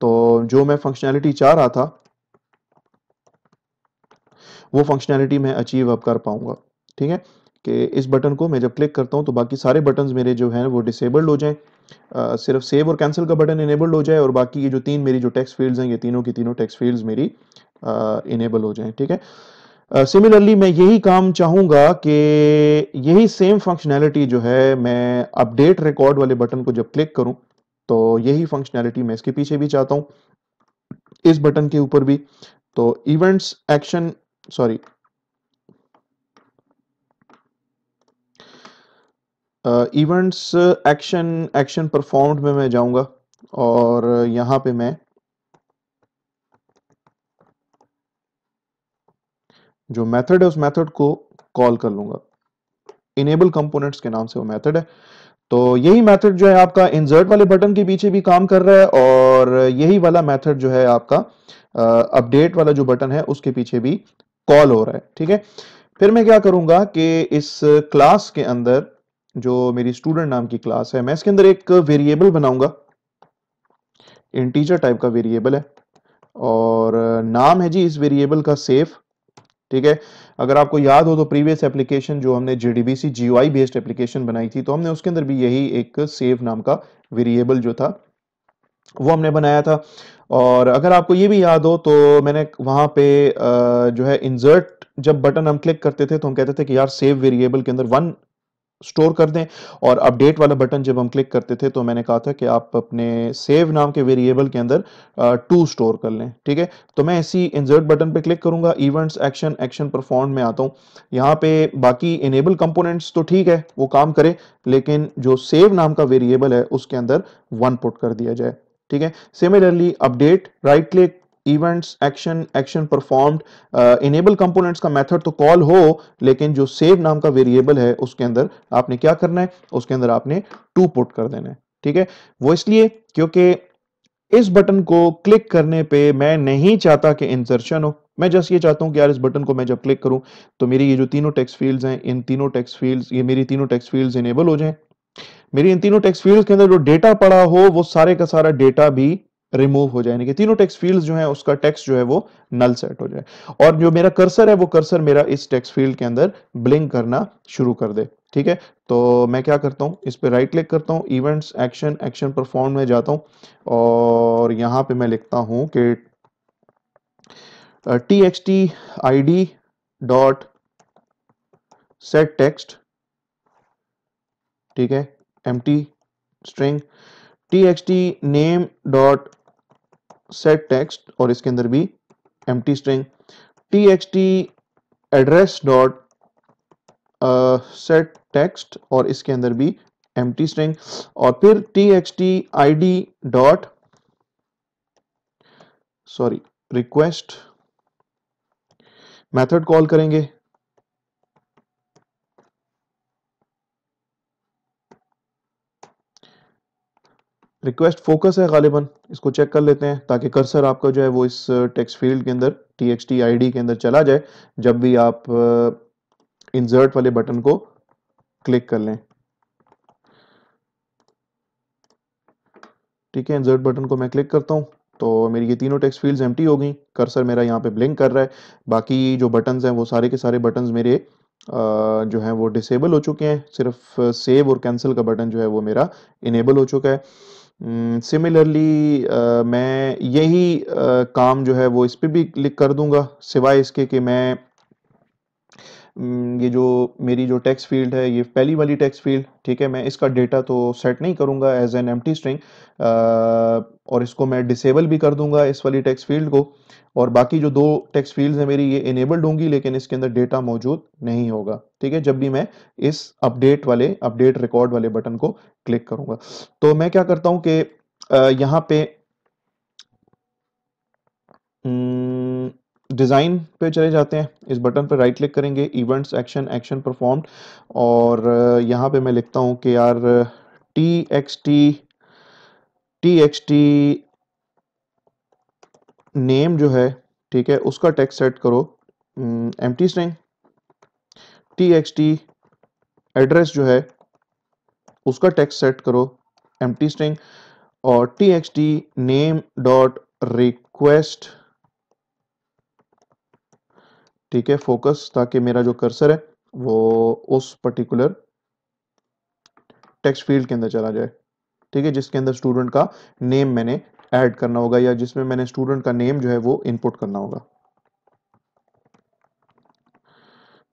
तो जो मैं फंक्शनैलिटी चाह रहा था वो फंक्शनैलिटी मैं अचीव अब कर पाऊंगा ठीक है कि इस बटन को मैं जब क्लिक करता हूं तो बाकी सारे बटन मेरे जो हैं वो डिसेबल्ड हो जाएं आ, सिर्फ सेव और कैंसिल का बटन इनेबल्ड हो जाए और बाकी ये जो तीन मेरी जो टेक्स्ट फील्ड्स हैं ये तीनों की तीनों टेक्स्ट फील्ड्स मेरी इनेबल हो जाएं ठीक है सिमिलरली uh, मैं यही काम चाहूंगा कि यही सेम फंक्शनैलिटी जो है मैं अपडेट रिकॉर्ड वाले बटन को जब क्लिक करूं तो यही फंक्शनैलिटी मैं इसके पीछे भी चाहता हूं इस बटन के ऊपर भी तो events action sorry events action action performed में मैं जाऊंगा और यहां पे मैं जो मेथड है उस मेथड को कॉल कर लूंगा इनेबल कंपोनेंट्स के नाम से वो मेथड है तो यही मेथड जो है आपका इंजर्ट वाले बटन के पीछे भी काम कर रहा है और यही वाला मेथड जो है आपका अपडेट वाला जो बटन है उसके पीछे भी कॉल हो रहा है ठीक है फिर मैं क्या करूंगा कि इस क्लास के अंदर जो मेरी स्टूडेंट नाम की क्लास है मैं इसके अंदर एक वेरिएबल बनाऊंगा इंटीजर टाइप का वेरिएबल है और नाम है जी इस वेरिएबल का सेफ ठीक है अगर आपको याद हो तो प्रीवियस एप्लीकेशन जो हमने J D B C G I based application बनाई थी तो हमने उसके अंदर भी यही एक सेव नाम का वेरिएबल जो था वो हमने बनाया था और अगर आपको ये भी याद हो तो मैंने वहां पे जो है इंजर्ट जब बटन हम क्लिक करते थे तो हम कहते थे कि यार सेव वेरिएबल के अंदर वन स्टोर कर दें और अपडेट वाला बटन जब हम क्लिक करते थे तो मैंने कहा था कि आप अपने सेव नाम के वेरिएबल के अंदर टू स्टोर कर लें ठीक है तो मैं इसी इंजर्ट बटन पे क्लिक करूंगा इवेंट्स एक्शन एक्शन परफॉर्म में आता हूं यहां पे बाकी इनेबल कंपोनेंट्स तो ठीक है वो काम करे लेकिन जो सेव नाम का वेरिएबल है उसके अंदर वन पुट कर दिया जाए ठीक है similarly update right click events action action performed enable components का मेथड तो कॉल हो लेकिन जो सेव नाम का वेरिएबल है उसके अंदर आपने क्या करना है उसके अंदर आपने टू पुट कर देना है ठीक है वो इसलिए क्योंकि इस बटन को क्लिक करने पे मैं नहीं चाहता कि इंसर्शन हो मैं जस्ट ये चाहता हूं कि यार इस बटन को मैं जब क्लिक करूं तो मेरी ये जो तीनों टेक्स्ट फील्ड्स हैं इन तीनों टेक्स्ट फील्ड्स ये मेरी तीनों टेक्स्ट फील्ड्स इनेबल हो जाएं मेरी इन तीनों टेक्स्ट फील्ड्स के अंदर जो डेटा पड़ा हो वो सारे का सारा डेटा भी रिमूव हो जाए यानी कि तीनों टेक्स्ट फील्ड जो है उसका टेक्स्ट जो है वो नल सेट हो जाए और जो मेरा कर्सर है वो कर्सर मेरा इस टेक्स्ट फील्ड के अंदर ब्लिंक करना शुरू कर दे ठीक है तो मैं क्या करता हूँ इस पर राइट क्लिक करता हूँ इवेंट्स एक्शन एक्शन परफॉर्म में जाता हूँ और यहाँ पे मैं लिखता हूँ कि T X T I D dot set text ठीक है empty string T X T name dot set text और इसके अंदर भी empty string T X T address dot set text और इसके अंदर भी एम टी स्ट्रिंग और फिर T X T I D dot sorry request method call करेंगे रिक्वेस्ट फोकस है गालिबा इसको चेक कर लेते हैं ताकि कर्सर आपका जो है वो इस टेक्स्ट uh, फील्ड के अंदर T X T I D के अंदर चला जाए जब भी आप इंजर्ट uh, वाले बटन को क्लिक कर लें ठीक है इंसर्ट बटन को मैं क्लिक करता हूं तो मेरी ये तीनों टेक्स्ट फील्ड्स एम्प्टी हो गई कर्सर मेरा यहाँ पे ब्लिंक कर रहा है बाकी जो बटन हैं वो सारे के सारे बटन मेरे uh, जो हैं वो डिसेबल हो चुके हैं सिर्फ सेव और कैंसिल का बटन जो है वो मेरा इनेबल हो चुका है सिमिलरली hmm, uh, मैं यही uh, काम जो है वो इस पर भी क्लिक कर दूंगा सिवाय इसके कि मैं हम्म, ये जो मेरी जो टेक्स फील्ड है ये पहली वाली टेक्स फील्ड ठीक है मैं इसका डेटा तो सेट नहीं करूँगा एज एन एम्प्टी स्ट्रिंग और इसको मैं डिसेबल भी कर दूंगा इस वाली टेक्स फील्ड को और बाकी जो दो टेक्स फील्ड है मेरी ये इनेबल्ड होंगी लेकिन इसके अंदर डेटा मौजूद नहीं होगा ठीक है जब भी मैं इस अपडेट वाले अपडेट रिकॉर्ड वाले बटन को क्लिक करूंगा तो मैं क्या करता हूँ कि यहाँ पे न, हम्म, डिज़ाइन पे चले जाते हैं इस बटन पर राइट क्लिक करेंगे इवेंट्स एक्शन एक्शन परफॉर्म और यहाँ पे मैं लिखता हूँ कि यार T X T T X T name जो है ठीक है उसका टेक्स सेट करो empty string T X T address जो है उसका टेक्स सेट करो एम टी स्ट्रिंग और T X T name dot request ठीक है फोकस ताकि मेरा जो कर्सर है वो उस पर्टिकुलर टेक्स्ट फील्ड के अंदर चला जाए ठीक है जिसके अंदर स्टूडेंट का नेम मैंने ऐड करना होगा या जिसमें मैंने स्टूडेंट का नेम जो है वो इनपुट करना होगा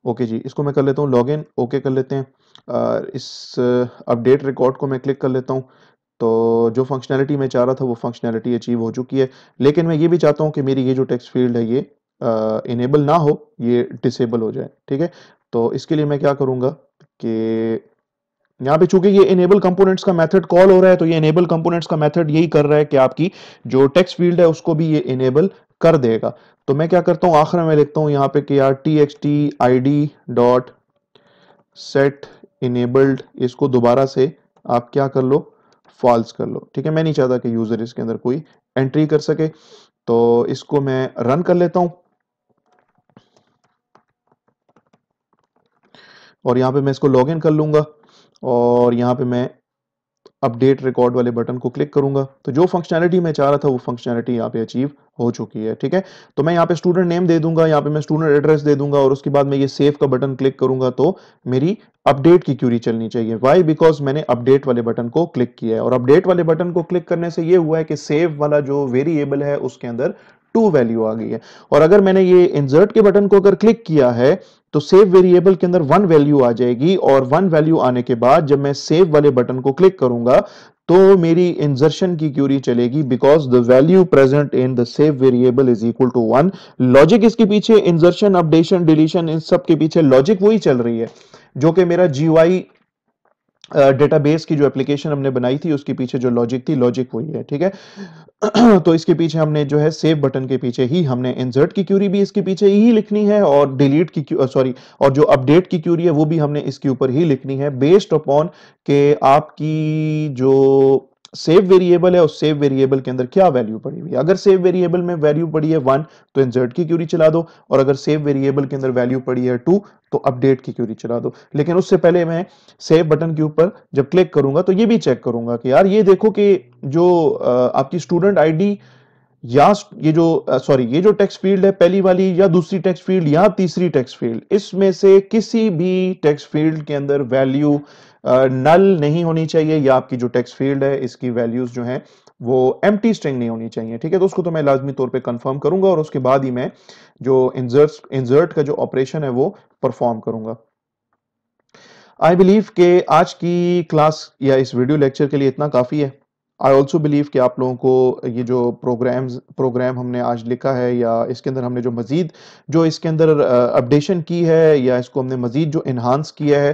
ओके जी इसको मैं कर लेता हूँ लॉग ओके कर लेते हैं इस अपडेट रिकॉर्ड को मैं क्लिक कर लेता हूँ तो जो फंक्शनैलिटी मैं चाह रहा था वो फंक्शनैलिटी अचीव हो चुकी है लेकिन मैं ये भी चाहता हूँ कि मेरी ये जो टेक्स्ट फील्ड है ये इनेबल ना हो ये डिसेबल हो जाए ठीक है तो इसके लिए मैं क्या करूंगा कि यहाँ पे चूंकि ये इनेबल कंपोनेंट्स का मेथड कॉल हो रहा है तो ये इनेबल कंपोनेंट्स का मेथड यही कर रहा है कि आपकी जो टेक्स्ट फील्ड है उसको भी ये इनेबल कर देगा तो मैं क्या करता हूँ आखिर में लिखता हूँ यहाँ पे कि यार T X T I D dot set enabled इसको दोबारा से आप क्या कर लो फॉल्स कर लो ठीक है मैं नहीं चाहता कि यूज़र इसके अंदर कोई एंट्री कर सके तो इसको मैं रन कर लेता हूँ और यहाँ पे मैं इसको लॉग कर लूंगा और यहाँ पे मैं अपडेट रिकॉर्ड वाले बटन को क्लिक करूंगा तो जो फंक्शनैलिटी मैं चाह रहा था वो फंक्शनैलिटी यहाँ पे अचीव हो चुकी है ठीक है तो मैं यहाँ पे स्टूडेंट नेम दे दूंगा यहाँ पे मैं स्टूडेंट एड्रेस दे दूंगा और उसके बाद मैं ये सेव का बटन क्लिक करूंगा तो मेरी अपडेट की क्यूरी चलनी चाहिए वाई बिकॉज मैंने अपडेट वाले बटन को क्लिक किया है और अपडेट वाले बटन को क्लिक करने से ये हुआ है कि सेव वाला जो वेरिएबल है उसके अंदर टू वैल्यू आ गई है और अगर मैंने ये इंजर्ट के बटन को अगर क्लिक किया है तो सेव वेरिएबल के अंदर वन वैल्यू आ जाएगी और वन वैल्यू आने के बाद जब मैं सेव वाले बटन को क्लिक करूंगा तो मेरी इंजर्शन की क्यूरी चलेगी because the value present in the save variable is equal to one logic इसके पीछे इंजर्शन अपडेशन डिलीशन इन सब के पीछे लॉजिक वही चल रही है जो कि मेरा जी डेटाबेस की जो एप्लीकेशन हमने बनाई थी उसके पीछे जो लॉजिक थी लॉजिक वही है ठीक है तो इसके पीछे हमने जो है सेव बटन के पीछे ही हमने इंसर्ट की क्यूरी भी इसके पीछे ही लिखनी है और डिलीट की सॉरी और जो अपडेट की क्यूरी है वो भी हमने इसके ऊपर ही लिखनी है बेस्ड अपॉन के आपकी जो सेव वेरिएबल है उस सेव वेरिएबल के अंदर क्या वैल्यू पड़ी हुई है अगर सेव वेरिएबल में वैल्यू पड़ी है वन तो इंसर्ट की क्यूरी चला दो और अगर सेव वेरिएबल के अंदर वैल्यू पड़ी है टू तो अपडेट की क्यूरी चला दो लेकिन उससे पहले मैं सेव बटन के ऊपर जब क्लिक करूंगा तो ये भी चेक करूंगा कि यार ये देखो कि जो आपकी स्टूडेंट आई या ये जो सॉरी ये जो टेक्स्ट फील्ड है पहली वाली या दूसरी टेक्स्ट फील्ड या तीसरी टेक्स्ट फील्ड इसमें से किसी भी टेक्स्ट फील्ड के अंदर वैल्यू नल नहीं होनी चाहिए या आपकी जो टेक्स्ट फील्ड है इसकी वैल्यूज जो है वो एम स्ट्रिंग नहीं होनी चाहिए ठीक है तो उसको तो मैं लाजमी तौर पे कंफर्म करूंगा और उसके बाद ही मैं जो इंजर्ट इंजर्ट का जो ऑपरेशन है वो परफॉर्म करूंगा आई बिलीव के आज की क्लास या इस वीडियो लेक्चर के लिए इतना काफ़ी है आई ऑल्सो बिलीव कि आप लोगों को ये जो प्रोग्राम्स प्रोग्राम हमने आज लिखा है या इसके अंदर हमने जो मज़ीद जो इसके अंदर अपडेशन की है या इसको हमने मज़ीद जो इन्हांस किया है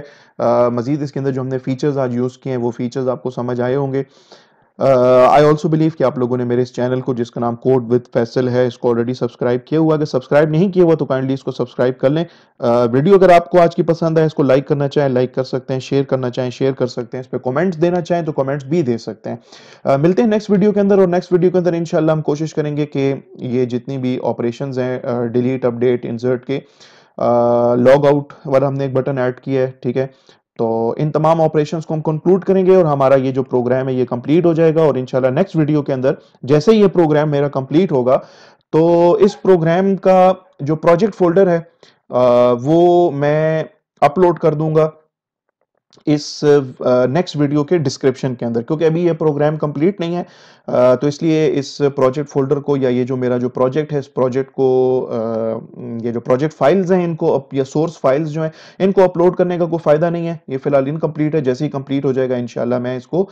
मज़ीद इसके अंदर जो हमने फ़ीचर्स आज यूज़ किए हैं वो फ़ीचर्स आपको समझ आए होंगे आई ऑल्सो बिलीव कि आप लोगों ने मेरे इस चैनल को जिसका नाम कोड विद फैसल है इसको ऑलरेडी सब्सक्राइब किया हुआ अगर सब्सक्राइब नहीं किया हुआ तो काइंडली इसको सब्सक्राइब कर लें वीडियो uh, अगर आपको आज की पसंद आए इसको लाइक करना चाहें लाइक कर सकते हैं शेयर करना चाहें शेयर कर सकते हैं इस पर कॉमेंट्स देना चाहें तो कॉमेंट्स भी दे सकते हैं uh, मिलते हैं नेक्स्ट वीडियो के अंदर और नेक्स्ट वीडियो के अंदर इनशाला हम कोशिश करेंगे कि ये जितनी भी ऑपरेशन हैं डिलीट अपडेट इंसर्ट के लॉग uh, आउट वाला हमने एक बटन ऐड किया है ठीक है तो इन तमाम ऑपरेशन को हम कंक्लूड करेंगे और हमारा ये जो प्रोग्राम है ये कंप्लीट हो जाएगा और इनशाला नेक्स्ट वीडियो के अंदर जैसे ये प्रोग्राम मेरा कंप्लीट होगा तो इस प्रोग्राम का जो प्रोजेक्ट फोल्डर है आ, वो मैं अपलोड कर दूंगा इस नेक्स्ट वीडियो के डिस्क्रिप्शन के अंदर क्योंकि अभी ये प्रोग्राम कंप्लीट नहीं है आ, तो इसलिए इस प्रोजेक्ट फोल्डर को या ये जो मेरा जो प्रोजेक्ट है इस प्रोजेक्ट को आ, ये जो प्रोजेक्ट फाइल्स हैं इनको अप, या सोर्स फाइल्स जो हैं इनको अपलोड करने का कोई फ़ायदा नहीं है ये फिलहाल इनकम्प्लीट है जैसे ही कंप्लीट हो जाएगा इनशाला मैं इसको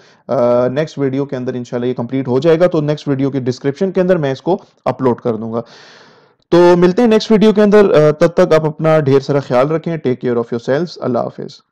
नेक्स्ट वीडियो के अंदर इनशाला ये कंप्लीट हो जाएगा तो नेक्स्ट वीडियो के डिस्क्रिप्शन के अंदर मैं इसको अपलोड कर दूंगा तो मिलते हैं नेक्स्ट वीडियो के अंदर तब तक आप अपना ढेर सारा ख्याल रखें take care of your selves अल्लाह हाफिज़